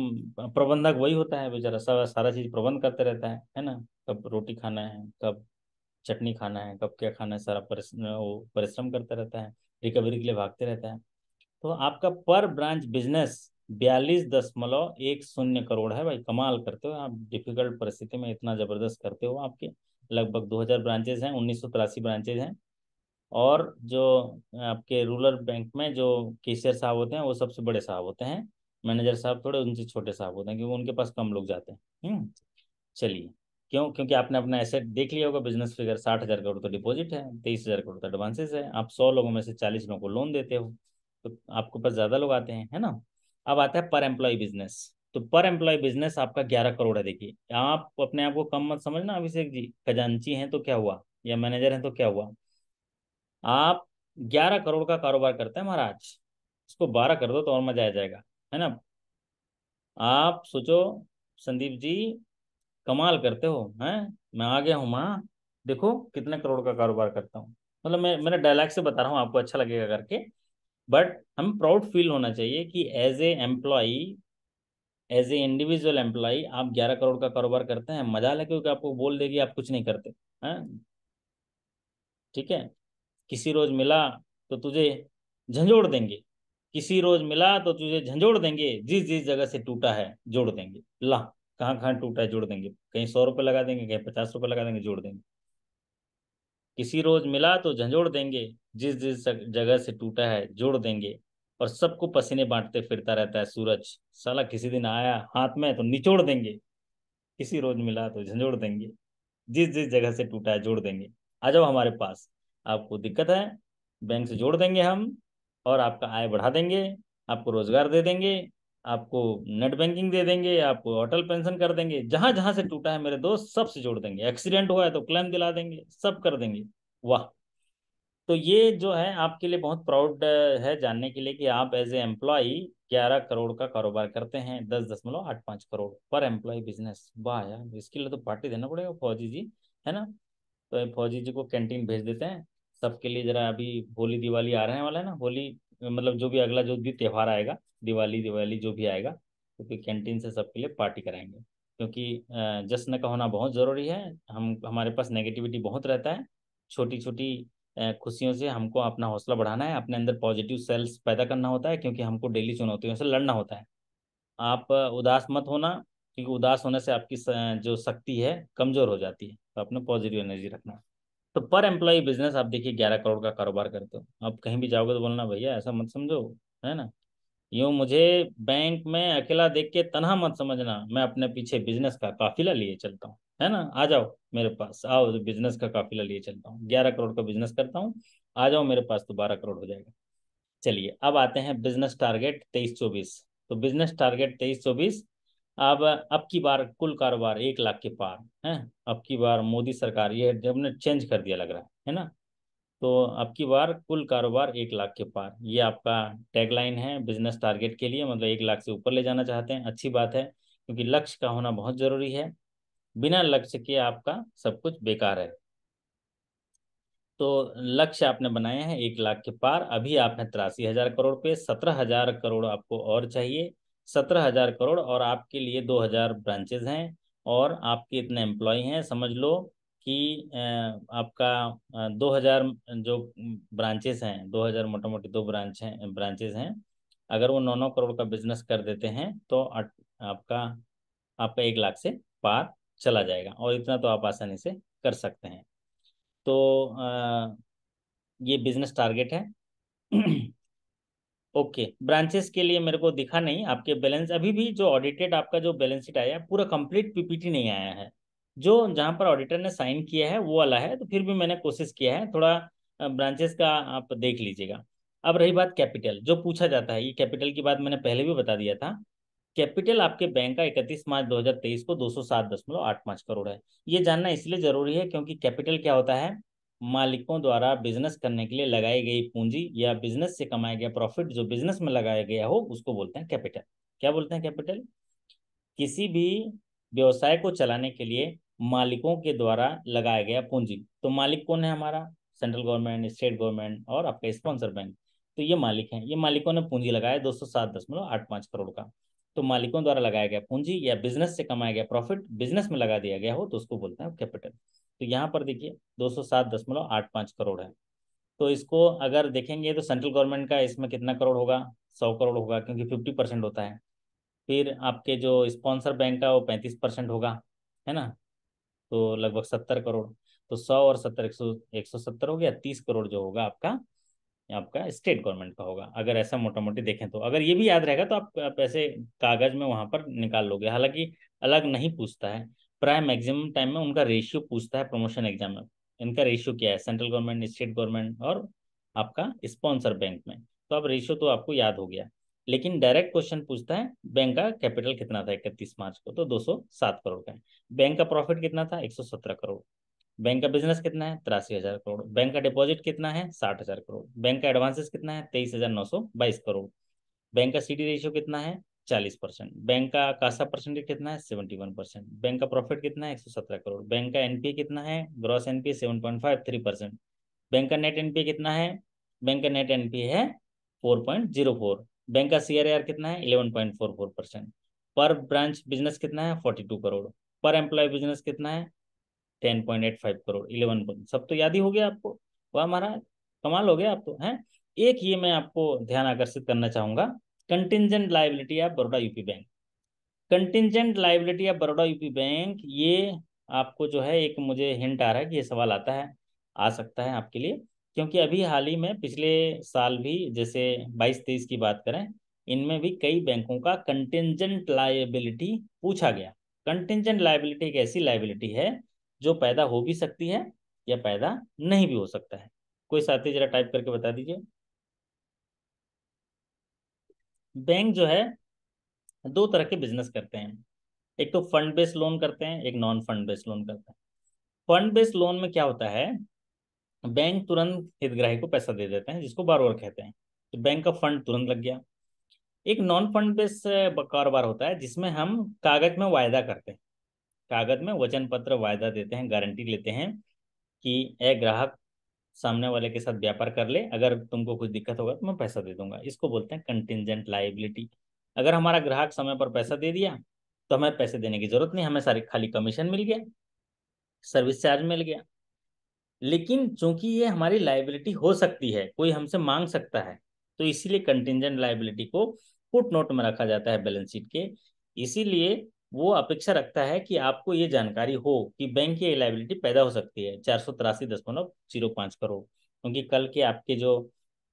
प्रबंधक वही होता है बेचारा सब सारा चीज प्रबंध करते रहता है है ना कब रोटी खाना है कब चटनी खाना है कब क्या खाना है सारा परिश्रम वो परिश्रम करता रहता है रिकवरी के लिए भागते रहता है तो आपका पर ब्रांच बिजनेस बयालीस दशमलव एक शून्य करोड़ है भाई कमाल करते हो आप डिफिकल्ट परिस्थिति में इतना जबरदस्त करते हो आपके लगभग हजार ब्रांचेज हैं उन्नीस ब्रांचेज हैं और जो आपके रूरल बैंक में जो केशियर साहब होते हैं वो सबसे बड़े साहब होते हैं मैनेजर साहब थोड़े उनसे छोटे साहब होते हैं क्योंकि उनके पास कम लोग जाते हैं हम्म, चलिए क्यों क्योंकि आपने अपना एसेट देख लिया होगा बिजनेस फिगर साठ हज़ार करोड़ तो डिपॉजिट है तेईस हज़ार करोड़ तो एडवांसेस है आप सौ लोगों में से चालीस लोगों को लोन देते हो तो आपके पास ज़्यादा लोग आते हैं है ना अब आता है पर एम्प्लॉय बिजनेस तो पर एम्प्लॉय बिजनेस आपका ग्यारह करोड़ है देखिए आप अपने आप को कम मत समझना अभिषेक जी खजांची हैं तो क्या हुआ या मैनेजर हैं तो क्या हुआ आप ग्यारह करोड़ का कारोबार करते हैं महाराज इसको बारह कर दो तो और मजा आ जाएगा है ना आप सोचो संदीप जी कमाल करते हो हैं मैं आ गया हूँ माँ देखो कितने करोड़ का कारोबार करता हूँ मतलब मैं मेरे डायलॉग से बता रहा हूँ आपको अच्छा लगेगा करके बट हम प्राउड फील होना चाहिए कि as A employee as a individual employee आप ग्यारह करोड़ का कारोबार करते हैं मजा लगे क्योंकि आपको बोल देगी आप कुछ नहीं करते हैं ठीक है किसी रोज मिला तो तुझे झंझोड़ देंगे किसी रोज मिला तो तुझे झंझोड़ देंगे जिस जिस जगह से टूटा है जोड़ देंगे ला कहाँ कहाँ टूटा है जोड़ देंगे कहीं सौ रुपये लगा देंगे कहीं पचास रुपये लगा देंगे जोड़ देंगे किसी रोज मिला तो झंझोड़ देंगे जिस जिस जगह से टूटा है जोड़ देंगे और सबको पसीने बांटते फिरता रहता है सूरज साला किसी दिन आया हाथ में तो निचोड़ देंगे किसी रोज मिला तो झंझोड़ देंगे जिस जिस जगह से टूटा है जोड़ देंगे आ जाओ हमारे पास आपको दिक्कत है बैंक से जोड़ देंगे हम और आपका आय बढ़ा देंगे आपको रोजगार दे देंगे आपको नेट बैंकिंग दे देंगे आपको अटल पेंशन कर देंगे जहां जहां से टूटा है मेरे दोस्त सब से जोड़ देंगे एक्सीडेंट हुआ है तो क्लेम दिला देंगे सब कर देंगे वाह तो ये जो है आपके लिए बहुत प्राउड है जानने के लिए कि आप एज ए एम्प्लॉई ग्यारह करोड़ का कारोबार करते हैं दस दशमलव आठ पाँच करोड़ पर एम्प्लॉय बिजनेस वाह यार इसके लिए तो पार्टी देना पड़ेगा फौजी जी है ना तो फौजी जी को कैंटीन भेज देते हैं सबके लिए जरा अभी होली दिवाली आ रहे हैं वाला है ना होली मतलब जो भी अगला जो भी त्यौहार आएगा दिवाली दिवाली जो भी आएगा तो फिर कैंटीन से सबके लिए पार्टी कराएंगे क्योंकि जश्न का होना बहुत ज़रूरी है हम हमारे पास नेगेटिविटी बहुत रहता है छोटी छोटी खुशियों से हमको अपना हौसला बढ़ाना है अपने अंदर पॉजिटिव सेल्स पैदा करना होता है क्योंकि हमको डेली चुनौतियों से लड़ना होता है आप उदास मत होना क्योंकि उदास होने से आपकी जो शक्ति है कमज़ोर हो जाती है तो अपने पॉजिटिव एनर्जी रखना तो पर एम्प्लॉय बिजनेस आप देखिए ग्यारह करोड़ का कारोबार करते हो आप कहीं भी जाओगे तो बोलना भैया ऐसा मत समझो है ना यूँ मुझे बैंक में अकेला देख के तनहा मत समझना मैं अपने पीछे बिजनेस का काफिला लिए चलता हूँ है ना आ जाओ मेरे पास आओ बिजनेस का काफिला लिए चलता हूँ ग्यारह करोड़ का बिजनेस करता हूँ आ जाओ मेरे पास तो बारह करोड़ हो जाएगा चलिए अब आते हैं बिजनेस टारगेट तेईस चौबीस तो बिजनेस टारगेट तेईस चौबीस अब अब की बार कुल कारोबार एक लाख के पार है अब की बार मोदी सरकार ये हमने चेंज कर दिया लग रहा है है ना तो अब की बार कुल कारोबार एक लाख के पार ये आपका टैगलाइन है बिजनेस टारगेट के लिए मतलब एक लाख से ऊपर ले जाना चाहते हैं अच्छी बात है क्योंकि लक्ष्य का होना बहुत जरूरी है बिना लक्ष्य के आपका सब कुछ बेकार है तो लक्ष्य आपने बनाए हैं एक लाख के पार अभी आप हैं तिरासी हजार करोड़ पे सत्रह हजार करोड़ आपको और चाहिए सत्रह हजार करोड़ और आपके लिए दो हजार ब्रांचेज हैं और आपके इतने एम्प्लॉय हैं समझ लो कि आपका दो हजार जो ब्रांचेस हैं दो हजार मोटा मोटी दो ब्रांच हैं ब्रांचेज हैं अगर वो नौ नौ करोड़ का बिजनेस कर देते हैं तो आपका आपका एक लाख से पार चला जाएगा और इतना तो आप आसानी से कर सकते हैं तो आ, ये बिजनेस टारगेट है ओके ब्रांचेस के लिए मेरे को दिखा नहीं आपके बैलेंस अभी भी जो ऑडिटेड आपका जो बैलेंस शीट आया है पूरा कंप्लीट पीपीटी नहीं आया है जो जहाँ पर ऑडिटर ने साइन किया है वो वाला है तो फिर भी मैंने कोशिश किया है थोड़ा ब्रांचेस का आप देख लीजिएगा अब रही बात कैपिटल जो पूछा जाता है ये कैपिटल की बात मैंने पहले भी बता दिया था कैपिटल आपके बैंक का 31 मार्च 2023 को दो करोड़ है ये जानना इसलिए जरूरी है क्योंकि कैपिटल क्या होता है मालिकों द्वारा बिजनेस करने के लिए लगाई गई पूंजी या बिजनेस से कमाया गया प्रॉफिट जो बिजनेस में लगाया गया हो उसको बोलते हैं कैपिटल क्या बोलते हैं कैपिटल किसी भी व्यवसाय को चलाने के लिए मालिकों के द्वारा लगाया गया पूंजी तो मालिक कौन है हमारा सेंट्रल गवर्नमेंट स्टेट गवर्नमेंट और आपका स्पॉन्सर बैंक तो ये मालिक हैं ये मालिकों ने पूंजी लगाया दो सौ सात दशमलव आठ पांच करोड़ का तो मालिकों द्वारा लगाया गया पूंजी या बिजनेस से कमाया गया प्रॉफिट बिजनेस में लगा दिया गया हो तो उसको बोलते हैं कैपिटल तो यहाँ पर देखिए दो सौ सात दशमलव आठ पांच करोड़ है तो इसको अगर देखेंगे तो सेंट्रल गवर्नमेंट का इसमें कितना करोड़ होगा सौ करोड़ होगा क्योंकि फिफ्टी परसेंट होता है फिर आपके जो स्पॉन्सर बैंक का वो पैंतीस परसेंट होगा है ना तो लगभग सत्तर करोड़ तो सौ और सत्तर एक सौ एक सौ सत्तर हो गया तीस करोड़ जो होगा आपका आपका स्टेट गवर्नमेंट का होगा अगर ऐसा मोटा मोटी देखें तो अगर ये भी याद रहेगा तो आप, आप ऐसे कागज में वहां पर निकाल लोगे हालांकि अलग नहीं पूछता है प्राय मैक्सिमम टाइम में उनका रेशियो पूछता है प्रमोशन एग्जाम में इनका रेशियो क्या है सेंट्रल गवर्नमेंट स्टेट गवर्नमेंट और आपका स्पॉन्सर बैंक में तो अब रेशियो तो आपको याद हो गया लेकिन डायरेक्ट क्वेश्चन पूछता है बैंक का कैपिटल कितना था इकतीस मार्च को तो 207 करोड़ का है बैंक का प्रॉफिट कितना था 117 करोड़ बैंक का बिजनेस कितना है तिरासी हजार करोड़ बैंक का डिपॉजिट कितना है साठ हजार करोड़ बैंक का एडवांसेस कितना है तेईस हजार नौ सौ बाईस करोड़ बैंक का सीडी रेशियो कितना है चालीस परसेंट बैंक का अच्छा। कासा परसेंटेज कितना है सेवेंटी वन परसेंट बैंक का प्रॉफिट कितना है एक सौ सत्रह करोड़ बैंक का एनपीए कितना है gross NPA seven point five three percent bank का नेट एनपीए कितना है बैंक का नेट एनपीए है four point zero four bank का आर कितना है eleven point four four percent पर ब्रांच बिजनेस कितना है फोर्टी टू करोड़ पर एम्प्लॉय बिजनेस कितना है ten point eight five crore eleven point सब तो याद ही हो गया आपको वह हमारा कमाल हो गया आप तो हैं एक ये मैं आपको ध्यान आकर्षित करना चाहूंगा contingent liability of Baroda UP bank contingent liability of Baroda UP bank ये आपको जो है एक मुझे हिंट आ रहा है कि ये सवाल आता है आ सकता है आपके लिए क्योंकि अभी हाल ही में पिछले साल भी जैसे बाईस तेईस की बात करें इनमें भी कई बैंकों का कंटिजेंट लाइबिलिटी पूछा गया कंटिजेंट लाइबिलिटी एक ऐसी लाइबिलिटी है जो पैदा हो भी सकती है या पैदा नहीं भी हो सकता है कोई साथी जरा टाइप करके बता दीजिए बैंक जो है दो तरह के बिजनेस करते हैं एक तो फंड बेस्ड लोन करते हैं एक नॉन फंड बेस्ड लोन करते हैं फंड बेस्ड लोन में क्या होता है बैंक तुरंत हितग्राही को पैसा दे देते हैं जिसको बारोवर कहते हैं तो बैंक का फंड तुरंत लग गया एक नॉन फंड बेस्ड कारोबार होता है जिसमें हम कागज में वायदा करते हैं कागज में वचन पत्र वायदा देते हैं गारंटी लेते हैं कि ए ग्राहक सामने वाले के साथ व्यापार कर ले अगर तुमको कुछ दिक्कत होगा तो मैं पैसा दे दूंगा इसको बोलते हैं कंटिजेंट लाइबिलिटी अगर हमारा ग्राहक समय पर पैसा दे दिया तो हमें पैसे देने की जरूरत नहीं हमें सारी खाली कमीशन मिल गया सर्विस चार्ज मिल गया लेकिन चूंकि ये हमारी लाइबिलिटी हो सकती है कोई हमसे मांग सकता है तो इसीलिए कंटिजेंट लाइबिलिटी को फुट नोट में रखा जाता है बैलेंस शीट के इसीलिए वो अपेक्षा रखता है कि आपको ये जानकारी हो कि बैंक की लाइबिलिटी पैदा हो सकती है चार सौ तिरासी दशमलव जीरो पाँच करोड़ क्योंकि कल के आपके जो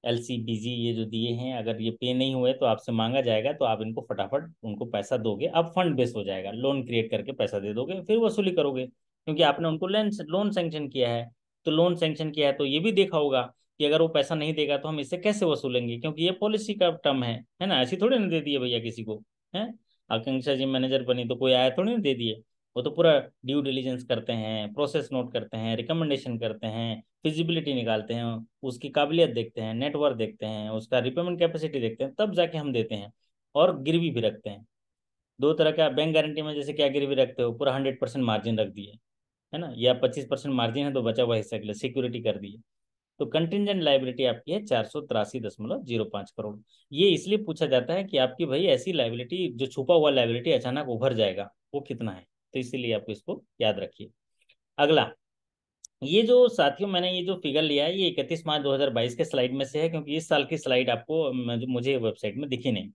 एल सी बी जी ये जो दिए हैं अगर ये पे नहीं हुए तो आपसे मांगा जाएगा तो आप इनको फटाफट उनको पैसा दोगे अब फंड बेस हो जाएगा लोन क्रिएट करके पैसा दे दोगे फिर वसूली करोगे क्योंकि आपने उनको लोन सेंक्शन किया है तो लोन सेंक्शन किया है तो ये भी देखा होगा कि अगर वो पैसा नहीं देगा तो हम इससे कैसे वसूलेंगे क्योंकि ये पॉलिसी का टर्म है है ना ऐसी थोड़ी ना दे दिए भैया किसी को है आकांक्षा जी मैनेजर बनी तो कोई आया थोड़ी ना दे दिए वो तो पूरा ड्यू डिलीजेंस करते हैं प्रोसेस नोट करते हैं रिकमेंडेशन करते हैं फिजिबिलिटी निकालते हैं उसकी काबिलियत देखते हैं नेटवर्क देखते हैं उसका रिपेमेंट कैपेसिटी देखते हैं तब जाके हम देते हैं और गिरवी भी रखते हैं दो तरह का बैंक गारंटी में जैसे क्या गिरवी रखते हो पूरा हंड्रेड परसेंट मार्जिन रख दिए है ना या पच्चीस परसेंट मार्जिन है तो बचा हुआ हिस्सा के लिए सिक्योरिटी कर दिए तो कंटिजेंट लाइबिलिटी आपकी है चार सौ तिरासी दशमलव जीरो पांच करोड़ ये इसलिए पूछा जाता है कि आपकी भाई ऐसी लाइबिलिटी जो छुपा हुआ लाइबिलिटी अचानक उभर जाएगा वो कितना है तो इसीलिए आप इसको याद रखिए अगला ये जो साथियों मैंने ये जो फिगर लिया है ये इकतीस मार्च 2022 के स्लाइड में से है क्योंकि इस साल की स्लाइड आपको मुझे वेबसाइट में दिखी नहीं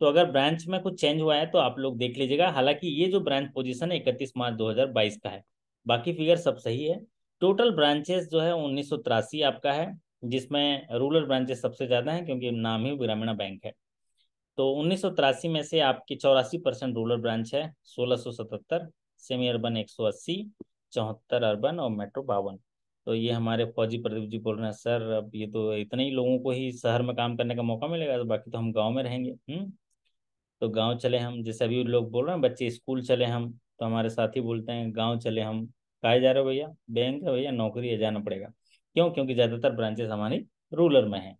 तो अगर ब्रांच में कुछ चेंज हुआ है तो आप लोग देख लीजिएगा हालांकि ये जो ब्रांच पोजीशन है इकतीस मार्च 2022 का है बाकी फिगर सब सही है टोटल ब्रांचेस जो है उन्नीस आपका है जिसमें रूरल ब्रांचेस सबसे ज़्यादा हैं क्योंकि नाम ही ग्रामीण बैंक है तो उन्नीस में से आपकी चौरासी परसेंट रूरल ब्रांच है 1677 सेमी अर्बन 180 चौहत्तर अर्बन और मेट्रो बावन तो ये हमारे फौजी प्रदीप जी बोल रहे हैं सर अब ये तो इतने ही लोगों को ही शहर में काम करने का मौका मिलेगा तो बाकी तो हम गाँव में रहेंगे हुँ? हम्म। तो गाँव चले हम जैसे अभी लोग बोल रहे हैं बच्चे स्कूल चले हम तो हमारे साथी बोलते हैं गाँव चले हम कहा जा रहे हो भैया बैंक है भैया नौकरी है जाना पड़ेगा क्यों क्योंकि ज़्यादातर ब्रांचेस हमारी रूरल में हैं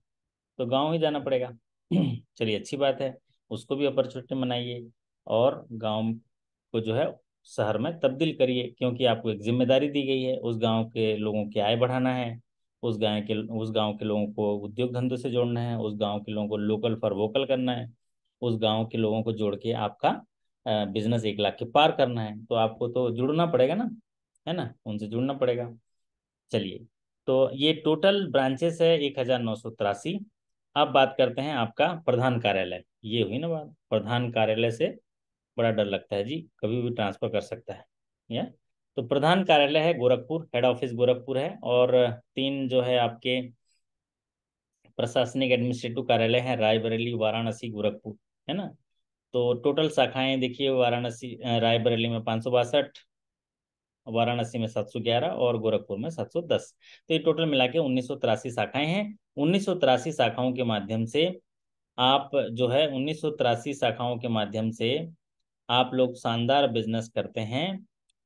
तो गाँव ही जाना पड़ेगा *clears throat* चलिए अच्छी बात है उसको भी अपॉर्चुनिटी बनाइए और गाँव को जो है शहर में तब्दील करिए क्योंकि आपको एक जिम्मेदारी दी गई है उस गाँव के लोगों की आय बढ़ाना है उस गाँव के उस गाँव के लोगों को उद्योग धंधे से जोड़ना है उस गाँव के लोगों को लोकल फॉर वोकल करना है उस गाँव के लोगों को जोड़ के आपका बिजनेस एक लाख के पार करना है तो आपको तो जुड़ना पड़ेगा ना है ना उनसे जुड़ना पड़ेगा चलिए तो ये टोटल ब्रांचेस है एक हजार नौ सौ तिरासी अब बात करते हैं आपका प्रधान कार्यालय ये हुई ना बात प्रधान कार्यालय से बड़ा डर लगता है जी कभी भी ट्रांसफर कर सकता है या तो प्रधान कार्यालय है गोरखपुर हेड ऑफिस गोरखपुर है और तीन जो है आपके प्रशासनिक एडमिनिस्ट्रेटिव कार्यालय है रायबरेली वाराणसी गोरखपुर है ना तो टोटल शाखाएं देखिए वाराणसी रायबरेली में पाँच सौ बासठ वाराणसी में 711 और गोरखपुर में 710 तो ये टोटल मिला के उन्नीस शाखाएं हैं उन्नीस शाखाओं के माध्यम से आप जो है उन्नीस शाखाओं के माध्यम से आप लोग शानदार बिजनेस करते हैं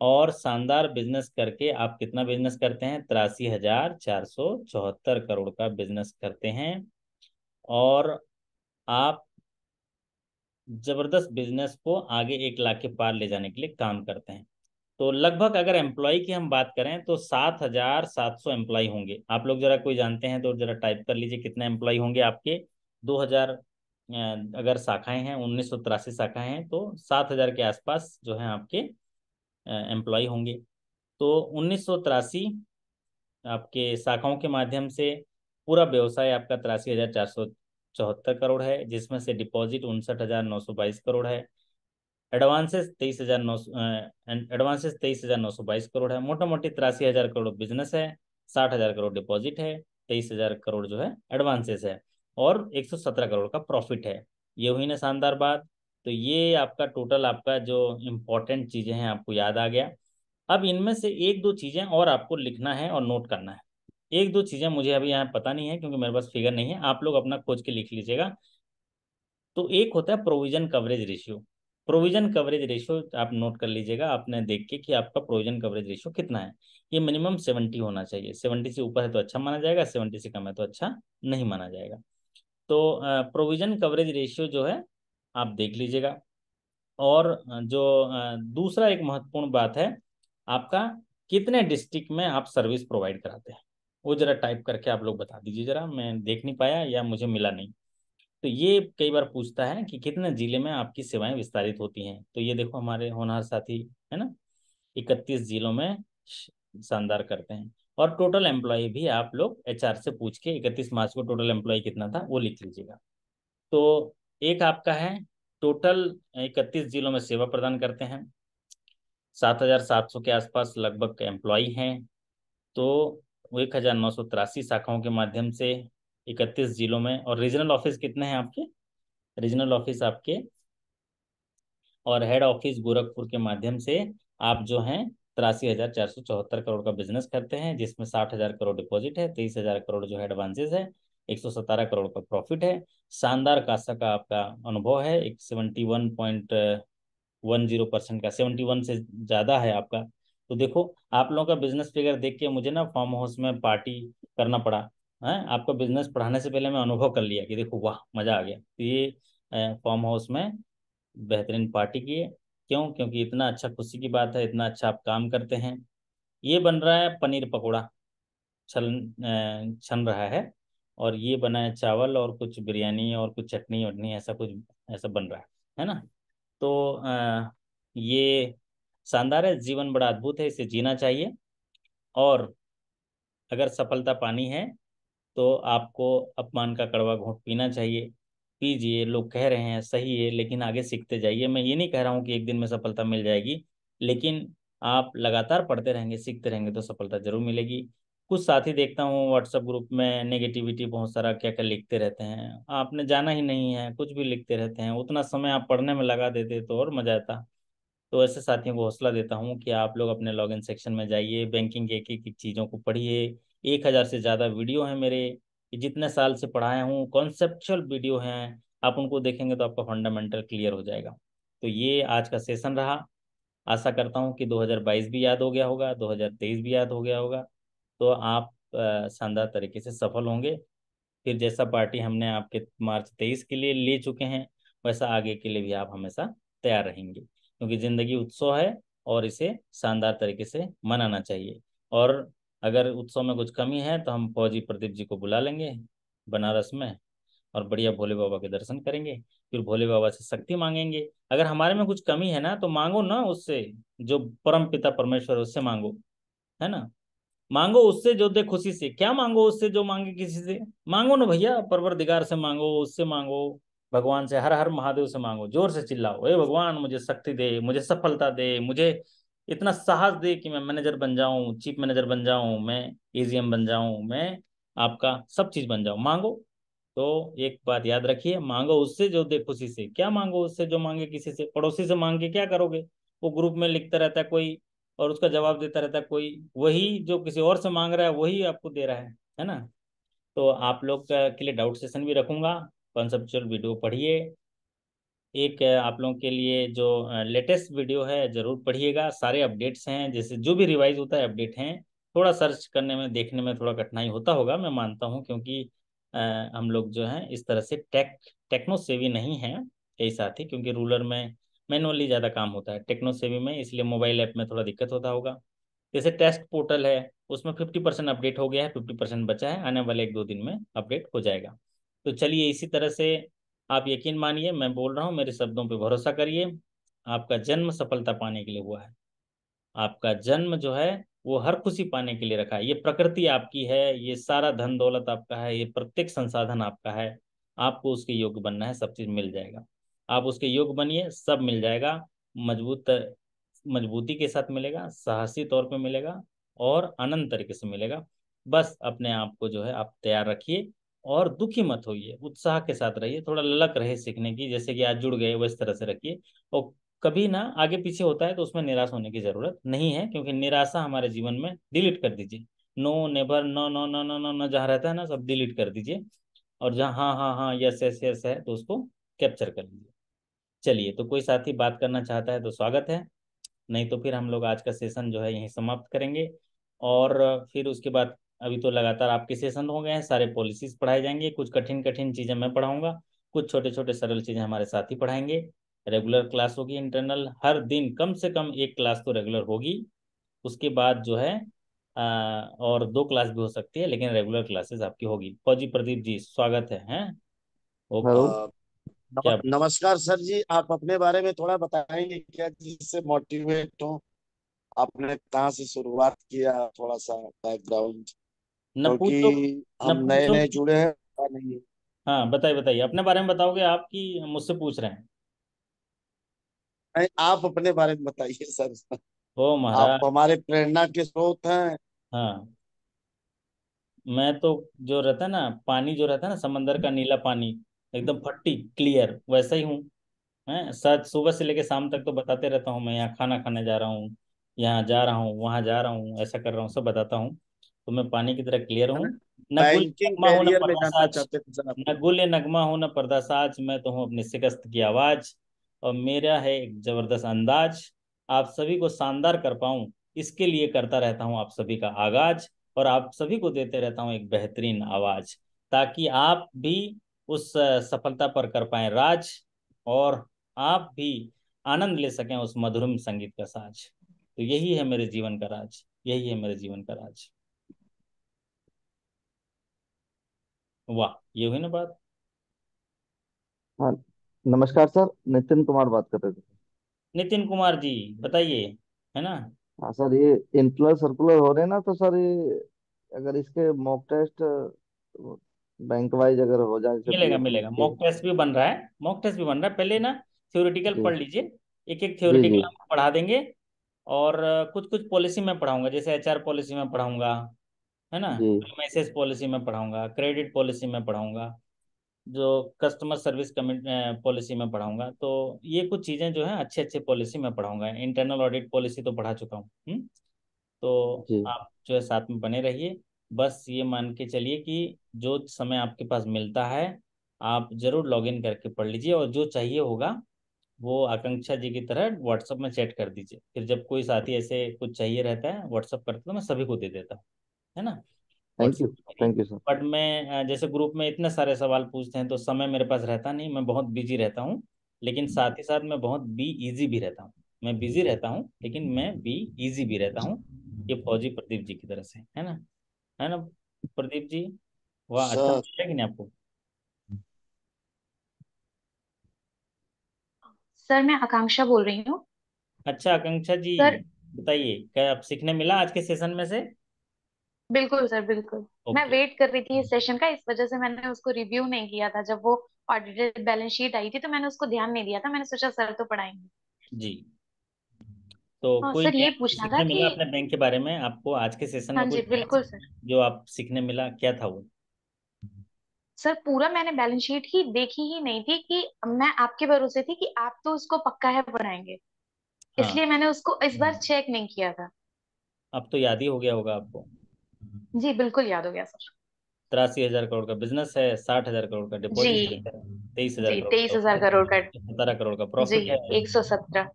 और शानदार बिजनेस करके आप कितना बिजनेस करते हैं तिरासी हजार चार सौ चौहत्तर करोड़ का बिजनेस करते हैं और आप जबरदस्त बिजनेस को आगे एक लाख के पार ले जाने के लिए काम करते हैं तो लगभग अगर एम्प्लॉय की हम बात करें तो सात हजार सात सौ एम्प्लॉय होंगे आप लोग जरा कोई जानते हैं तो जरा टाइप कर लीजिए कितने एम्प्लॉय होंगे आपके दो हजार अगर शाखाएं हैं उन्नीस सौ तिरासी शाखाएं हैं तो सात हजार के आसपास जो है आपके एम्प्लॉय होंगे तो उन्नीस सौ तिरासी आपके शाखाओं के माध्यम से पूरा व्यवसाय आपका तिरासी हजार चार सौ चौहत्तर करोड़ है जिसमें से डिपॉजिट उनसठ हजार नौ सौ बाईस करोड़ है एडवांसेस तेईस हजार नौ सौ एडवांसेस तेईस हजार नौ सौ बाईस करोड़ है मोटा मोटी तिरासी हजार करोड़ बिजनेस है साठ हजार करोड़ डिपॉजिट है तेईस हजार करोड़ जो है एडवांसेस है और एक सौ सत्रह करोड़ का प्रॉफिट है ये हुई ना शानदार बात तो ये आपका टोटल आपका जो इम्पोर्टेंट चीज़ें हैं आपको याद आ गया अब इनमें से एक दो चीज़ें और आपको लिखना है और नोट करना है एक दो चीज़ें मुझे अभी यहाँ पता नहीं है क्योंकि मेरे पास फिगर नहीं है आप लोग अपना खोज के लिख लीजिएगा तो एक होता है provision coverage ratio provision coverage ratio आप नोट कर लीजिएगा आपने देख के कि आपका प्रोविजन कवरेज रेशियो कितना है ये मिनिमम सेवेंटी होना चाहिए सेवेंटी से ऊपर है तो अच्छा माना जाएगा सेवेंटी से कम है तो अच्छा नहीं माना जाएगा तो प्रोविजन कवरेज रेशियो जो है आप देख लीजिएगा और जो दूसरा एक महत्वपूर्ण बात है आपका कितने डिस्ट्रिक्ट में आप सर्विस प्रोवाइड कराते हैं वो जरा टाइप करके आप लोग बता दीजिए जरा मैं देख नहीं पाया या मुझे मिला नहीं तो ये कई बार पूछता है कि कितने जिले में आपकी सेवाएं विस्तारित होती हैं तो ये देखो हमारे होनहार साथी है ना इकतीस जिलों में शानदार करते हैं और टोटल एम्प्लॉय भी आप लोग एच से पूछ के इकतीस मार्च को टोटल एम्प्लॉय कितना था वो लिख लीजिएगा तो एक आपका है टोटल इकतीस जिलों में सेवा प्रदान करते हैं सात हजार सात सौ के आसपास लगभग एम्प्लॉय हैं तो एक हजार नौ सौ तिरासी शाखाओं के माध्यम से इकतीस जिलों में और रीजनल ऑफिस कितने हैं आपके रीजनल ऑफिस आपके और हेड ऑफिस गोरखपुर के माध्यम से आप जो हैं तिरासी हज़ार चार सौ चौहत्तर करोड़ का बिजनेस करते हैं जिसमें साठ हज़ार करोड़ डिपॉजिट है तेईस हज़ार करोड़ जो है एडवांसेज है एक सौ सतारह करोड़ का प्रॉफिट है शानदार कासा का आपका अनुभव है एक seventy one point one zero percent का सेवेंटी वन से ज़्यादा है आपका तो देखो आप लोगों का बिजनेस फिगर देख के मुझे ना फार्म हाउस में पार्टी करना पड़ा है आपका बिजनेस पढ़ाने से पहले मैं अनुभव कर लिया कि देखो वाह मजा आ गया तो ये फार्म हाउस में बेहतरीन पार्टी की है क्यों क्योंकि इतना अच्छा खुशी की बात है इतना अच्छा आप काम करते हैं ये बन रहा है पनीर पकौड़ा छन छन रहा है और ये बना है चावल और कुछ बिरयानी और कुछ चटनी वटनी ऐसा कुछ ऐसा बन रहा है है ना तो आ, ये शानदार है जीवन बड़ा अद्भुत है इसे जीना चाहिए और अगर सफलता पानी है तो आपको अपमान का कड़वा घोट पीना चाहिए पीजिए लोग कह रहे हैं सही है लेकिन आगे सीखते जाइए मैं ये नहीं कह रहा हूँ कि एक दिन में सफलता मिल जाएगी लेकिन आप लगातार पढ़ते रहेंगे सीखते रहेंगे तो सफलता जरूर मिलेगी कुछ साथी देखता हूँ व्हाट्सएप ग्रुप में नेगेटिविटी बहुत सारा क्या क्या लिखते रहते हैं आपने जाना ही नहीं है कुछ भी लिखते रहते हैं उतना समय आप पढ़ने में लगा देते तो और मजा आता तो ऐसे साथियों को हौसला देता हूँ कि आप लोग अपने लॉग सेक्शन में जाइए बैंकिंग के एक एक चीज़ों को पढ़िए एक हज़ार से ज़्यादा वीडियो हैं मेरे जितने साल से पढ़ाया हूँ कॉन्सेप्चुअल वीडियो हैं आप उनको देखेंगे तो आपका फंडामेंटल क्लियर हो जाएगा तो ये आज का सेशन रहा आशा करता हूँ कि 2022 भी याद हो गया होगा 2023 भी याद हो गया होगा तो आप शानदार तरीके से सफल होंगे फिर जैसा पार्टी हमने आपके मार्च तेईस के लिए ले चुके हैं वैसा आगे के लिए भी आप हमेशा तैयार रहेंगे क्योंकि ज़िंदगी उत्सव है और इसे शानदार तरीके से मनाना चाहिए और अगर उत्सव में कुछ कमी है तो हम फौजी प्रदीप जी को बुला लेंगे बनारस में और बढ़िया भोले बाबा के दर्शन करेंगे फिर भोले बाबा से शक्ति मांगेंगे अगर हमारे में कुछ कमी है ना तो मांगो ना उससे जो परम पिता परमेश्वर उससे मांगो है ना मांगो उससे जो दे खुशी से क्या मांगो उससे जो मांगे किसी से मांगो ना भैया परवर दिगार से मांगो उससे मांगो भगवान से हर हर महादेव से मांगो जोर से चिल्लाओ हे भगवान मुझे शक्ति दे मुझे सफलता दे मुझे इतना साहस दे कि मैं मैनेजर बन जाऊं चीफ मैनेजर बन जाऊं मैं एजीएम बन जाऊं मैं आपका सब चीज बन जाऊं मांगो तो एक बात याद रखिए मांगो उससे जो दे खुशी से क्या मांगो उससे जो मांगे किसी से पड़ोसी से मांग के क्या करोगे वो ग्रुप में लिखता रहता है कोई और उसका जवाब देता रहता है कोई वही जो किसी और से मांग रहा है वही आपको दे रहा है है ना तो आप लोग के लिए डाउट सेशन भी रखूंगा कॉन्सेप्चुअल वीडियो पढ़िए एक आप लोगों के लिए जो लेटेस्ट वीडियो है जरूर पढ़िएगा सारे अपडेट्स हैं जैसे जो भी रिवाइज होता है अपडेट हैं थोड़ा सर्च करने में देखने में थोड़ा कठिनाई होता होगा मैं मानता हूँ क्योंकि आ, हम लोग जो है इस तरह से टेक टेक्नो सेवी नहीं है यही साथ ही क्योंकि रूलर में मैनुअली ज़्यादा काम होता है टेक्नो सेवी में इसलिए मोबाइल ऐप में थोड़ा दिक्कत होता होगा जैसे टेस्ट पोर्टल है उसमें फिफ्टी परसेंट अपडेट हो गया है फिफ्टी परसेंट बचा है आने वाले एक दो दिन में अपडेट हो जाएगा तो चलिए इसी तरह से आप यकीन मानिए मैं बोल रहा हूँ मेरे शब्दों पर भरोसा करिए आपका जन्म सफलता पाने के लिए हुआ है आपका जन्म जो है वो हर खुशी पाने के लिए रखा है ये प्रकृति आपकी है ये सारा धन दौलत आपका है ये प्रत्येक संसाधन आपका है आपको उसके योग्य बनना है सब चीज मिल जाएगा आप उसके योग्य बनिए सब मिल जाएगा मजबूत मजबूती के साथ मिलेगा साहसी तौर पे मिलेगा और अनंत तरीके से मिलेगा बस अपने आप को जो है आप तैयार रखिए और दुखी मत होइए उत्साह के साथ रहिए थोड़ा ललक रहे सीखने की जैसे कि आज जुड़ गए वो इस तरह से रखिए और कभी ना आगे पीछे होता है तो उसमें निराश होने की जरूरत नहीं है क्योंकि निराशा हमारे जीवन में डिलीट कर दीजिए no neighbour no no no no no no जहाँ रहता है ना सब डिलीट कर दीजिए और जहाँ हाँ हाँ हाँ यस यस यस है तो उसको कैप्चर कर लीजिए चलिए तो कोई साथी बात करना चाहता है तो स्वागत है नहीं तो फिर हम लोग आज का सेशन जो है यहीं समाप्त करेंगे और फिर उसके बाद अभी तो लगातार आपके सेशन हो गए हैं सारे पॉलिसीज पढ़ाए जाएंगे कुछ कठिन कठिन चीज़ें मैं पढ़ाऊंगा कुछ छोटे छोटे सरल चीज़ें हमारे साथ ही पढ़ाएंगे रेगुलर क्लास होगी इंटरनल हर दिन कम से कम एक क्लास तो रेगुलर होगी उसके बाद जो है आ, और दो क्लास भी हो सकती है लेकिन रेगुलर क्लासेस आपकी होगी फौजी प्रदीप जी स्वागत है है? ओके नमस्कार सर जी आप अपने बारे में थोड़ा बताएंगे क्या जिससे मोटिवेट हो आपने कहा से शुरुआत किया थोड़ा सा बैकग्राउंड क्योंकि हम नए नए जुड़े हैं नहीं हाँ बताइए बताइए अपने बारे में बताओगे आपकी मुझसे पूछ रहे हैं नहीं आप अपने बारे में बताइए सर ओ महाराज हमारे प्रेरणा के स्रोत हैं हाँ मैं तो जो रहता है ना पानी जो रहता है ना समंदर का नीला पानी एकदम फट्टी क्लियर वैसा ही हूँ मैं सच सुबह से लेके शाम तक तो बताते रहता हूँ मैं यहाँ खाना खाने जा रहा हूँ यहाँ जा रहा हूँ वहाँ जा रहा हूँ ऐसा कर रहा हूँ सब बताता हूँ तो मैं पानी की तरह क्लियर हूँ न गुल नगमा हो न साज मैं तो हूँ अपने शिकस्त की आवाज और मेरा है एक जबरदस्त अंदाज आप सभी को शानदार कर पाऊं इसके लिए करता रहता हूँ आप सभी का आगाज और आप सभी को देते रहता हूँ एक बेहतरीन आवाज ताकि आप भी उस सफलता पर कर पाए राज और आप भी आनंद ले सकें उस मधुरम संगीत का साज तो यही है मेरे जीवन का राज यही है मेरे जीवन का राज वाह ये हुई ना बात हाँ नमस्कार सर नितिन कुमार बात कर रहे थे नितिन कुमार जी बताइए है ना हाँ सर ये इंटरनल सर्कुलर हो रहे हैं ना तो सर ये अगर इसके मॉक टेस्ट बैंक वाइज अगर हो जाए मिलेगा मिलेगा मॉक टेस्ट भी बन रहा है मॉक टेस्ट भी बन रहा है पहले ना थ्योरेटिकल पढ़ लीजिए एक एक जी जी थ्योरेटिकल पढ़ा देंगे और कुछ कुछ पॉलिसी में पढ़ाऊंगा जैसे एचआर पॉलिसी में पढ़ाऊंगा है ना तो मैसेज पॉलिसी में पढ़ाऊंगा क्रेडिट पॉलिसी में पढ़ाऊंगा जो कस्टमर सर्विस पॉलिसी में पढ़ाऊंगा तो ये कुछ चीज़ें जो है अच्छे अच्छे पॉलिसी में पढ़ाऊंगा इंटरनल ऑडिट पॉलिसी तो पढ़ा चुका हूँ तो आप जो है साथ में बने रहिए बस ये मान के चलिए कि जो समय आपके पास मिलता है आप जरूर इन करके पढ़ लीजिए और जो चाहिए होगा वो आकांक्षा जी की तरह व्हाट्सएप में चैट कर दीजिए फिर जब कोई साथी ऐसे कुछ चाहिए रहता है व्हाट्सएप करता है तो मैं सभी को दे देता हूँ है ना thank you thank you sir but मैं जैसे ग्रुप में इतने सारे सवाल पूछते हैं तो समय मेरे पास रहता नहीं मैं बहुत बिजी रहता हूँ लेकिन साथ ही साथ मैं बहुत बी इजी भी रहता हूँ मैं बिजी रहता हूँ लेकिन मैं बी इजी भी रहता हूँ ये फौजी प्रदीप जी की तरह से है ना है ना प्रदीप जी वाह अच्छा है कि नहीं आपको सर मैं आकांक्षा बोल रही हूँ अच्छा आकांक्षा जी बताइए क्या आप सीखने मिला आज के सेशन में से बिल्कुल सर बिल्कुल okay. मैं वेट कर रही थी इस सेशन हम्म। का इस वजह से मैंने उसको रिव्यू नहीं किया था जब वो ऑडिटेड बैलेंस शीट आई थी तो मैंने उसको ध्यान नहीं दिया था मैंने सोचा सर तो पढ़ाएंगे जी तो हाँ, कोई सर ये पूछना था कि अपने बैंक के बारे में आपको आज के सेशन हाँ में जी बिल्कुल सर जो आप सीखने मिला क्या था वो सर पूरा मैंने बैलेंस शीट ही देखी ही नहीं थी कि मैं आपके भरोसे थी कि आप तो उसको पक्का है पढ़ाएंगे हाँ। इसलिए मैंने उसको इस बार चेक हम्म। नहीं किया था अब तो याद ही हो गया होगा आपको जी बिल्कुल याद हो गया सर तिरासी हजार करोड़ का बिजनेस है साठ हजार करोड़ का डिपॉजिट तेईस हजार तेईस हजार करोड़ का सत्रह करोड़ का प्रॉफिट है एक सौ सत्रह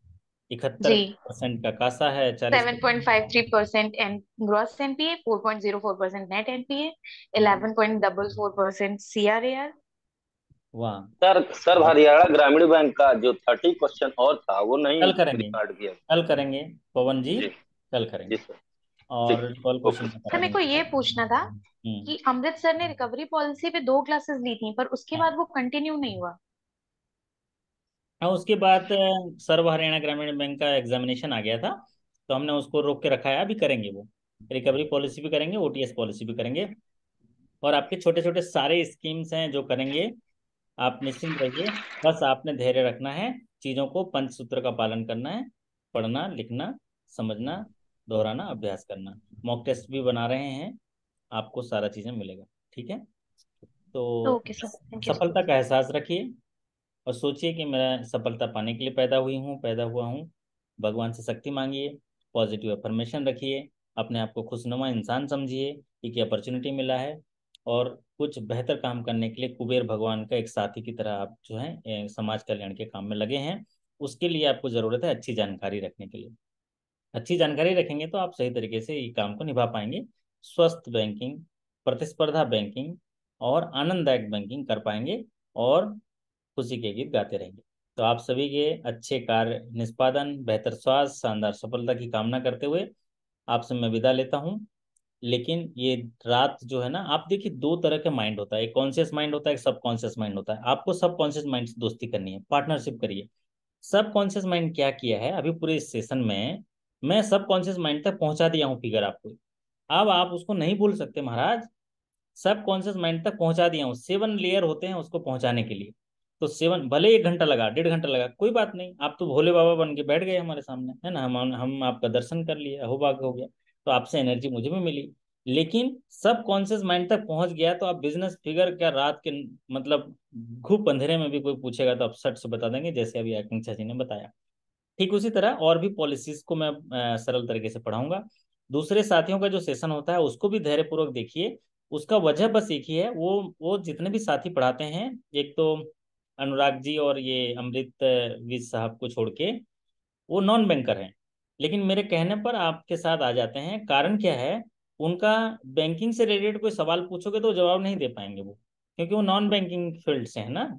इकहत्तर परसेंट का कासा है seven point five three percent gross NPA four point zero four percent net NPA eleven point double four percent CRAR वाह sir sir Haryana Gramin bank का जो थर्टी क्वेश्चन और था वो नहीं कल करेंगे कल करेंगे पवन जी, जी कल करेंगे जी सर और क्वेश्चन अच्छा, मेरे को ये पूछना था हम्म। कि अमृतसर ने रिकवरी पॉलिसी पे दो क्लासेस ली थी पर उसके हाँ। बाद वो कंटिन्यू नहीं हुआ हाँ उसके बाद सर्व हरियाणा ग्रामीण बैंक का एग्जामिनेशन आ गया था तो हमने उसको रोक के रखा है अभी करेंगे वो रिकवरी पॉलिसी भी करेंगे ओटीएस पॉलिसी भी करेंगे और आपके छोटे छोटे सारे स्कीम्स हैं जो करेंगे आप निश्चिंत रहिए बस आपने धैर्य रखना है चीज़ों को पंच सूत्र का पालन करना है पढ़ना लिखना समझना दोहराना अभ्यास करना मॉक टेस्ट भी बना रहे हैं आपको सारा चीजें मिलेगा ठीक है तो सफलता का एहसास रखिए और सोचिए कि मैं सफलता पाने के लिए पैदा हुई हूँ पैदा हुआ हूँ भगवान से शक्ति मांगिए पॉजिटिव अफर्मेशन रखिए अपने आप को खुशनुमा इंसान समझिए कि अपॉर्चुनिटी मिला है और कुछ बेहतर काम करने के लिए कुबेर भगवान का एक साथी की तरह आप जो है समाज कल्याण के काम में लगे हैं उसके लिए आपको ज़रूरत है अच्छी जानकारी रखने के लिए अच्छी जानकारी रखेंगे तो आप सही तरीके से ये काम को निभा पाएंगे स्वस्थ बैंकिंग प्रतिस्पर्धा बैंकिंग और आनंददायक बैंकिंग कर पाएंगे और खुशी के गीत गाते रहेंगे तो आप सभी के अच्छे कार्य निष्पादन बेहतर स्वास्थ्य शानदार सफलता की कामना करते हुए आपसे मैं विदा लेता हूँ लेकिन ये रात जो है ना आप देखिए दो तरह के माइंड होता है एक कॉन्शियस माइंड होता है एक सबकॉन्शियस माइंड होता है आपको सब कॉन्शियस माइंड से दोस्ती करनी है पार्टनरशिप करिए सब कॉन्शियस माइंड क्या किया है अभी पूरे सेशन में मैं सब कॉन्शियस माइंड तक पहुंचा दिया हूँ फिगर आपको अब आप उसको नहीं भूल सकते महाराज सब कॉन्शियस माइंड तक पहुंचा दिया हूँ सेवन लेयर होते हैं उसको पहुंचाने के लिए तो सेवन भले एक घंटा लगा डेढ़ घंटा लगा कोई बात नहीं आप तो भोले बाबा बन के बैठ गए हमारे सामने है ना हम हम आपका दर्शन कर लिए बाग हो गया तो आपसे एनर्जी मुझे भी मिली लेकिन सब कॉन्शियस माइंड तक पहुंच गया तो आप बिजनेस फिगर क्या रात के मतलब घूप अंधेरे में भी कोई पूछेगा तो आप सट से बता देंगे जैसे अभी आकांक्षा जी ने बताया ठीक उसी तरह और भी पॉलिसीज को मैं सरल तरीके से पढ़ाऊंगा दूसरे साथियों का जो सेशन होता है उसको भी धैर्यपूर्वक देखिए उसका वजह बस एक ही है वो वो जितने भी साथी पढ़ाते हैं एक तो अनुराग जी और ये अमृत विज साहब को छोड़ के वो नॉन बैंकर हैं लेकिन मेरे कहने पर आपके साथ आ जाते हैं कारण क्या है उनका बैंकिंग से रिलेटेड कोई सवाल पूछोगे तो जवाब नहीं दे पाएंगे वो क्योंकि वो नॉन बैंकिंग फील्ड से है ना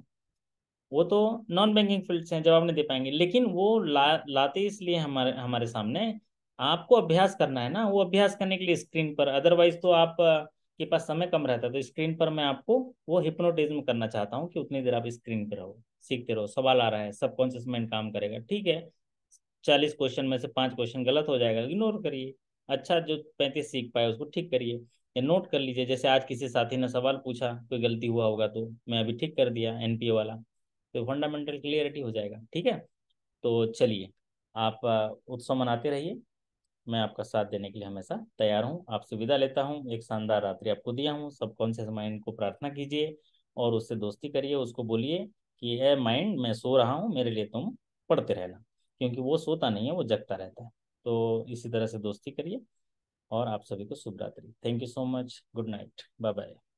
वो तो नॉन बैंकिंग फील्ड हैं जवाब नहीं दे पाएंगे लेकिन वो ला लाते इसलिए हमारे हमारे सामने आपको अभ्यास करना है ना वो अभ्यास करने के लिए स्क्रीन पर अदरवाइज तो आप के पास समय कम रहता है तो स्क्रीन पर मैं आपको वो हिप्नोटिज्म करना चाहता हूँ कि उतनी देर आप स्क्रीन पर रहो सीखते रहो सवाल आ रहा है सबकॉन्शियस माइंड काम करेगा ठीक है चालीस क्वेश्चन में से पाँच क्वेश्चन गलत हो जाएगा इग्नोर करिए अच्छा जो पैंतीस सीख पाए उसको ठीक करिए या नोट कर लीजिए जैसे आज किसी साथी ने सवाल पूछा कोई गलती हुआ होगा तो मैं अभी ठीक कर दिया एनपीए वाला तो फंडामेंटल क्लियरिटी हो जाएगा ठीक है तो चलिए आप उत्सव मनाते रहिए मैं आपका साथ देने के लिए हमेशा तैयार हूँ आपसे विदा लेता हूँ एक शानदार रात्रि आपको दिया हूँ सब कॉन्शियस माइंड को प्रार्थना कीजिए और उससे दोस्ती करिए उसको बोलिए कि ए माइंड मैं सो रहा हूँ मेरे लिए तुम पढ़ते रहना क्योंकि वो सोता नहीं है वो जगता रहता है तो इसी तरह से दोस्ती करिए और आप सभी को शुभ रात्रि thank you so much good night bye bye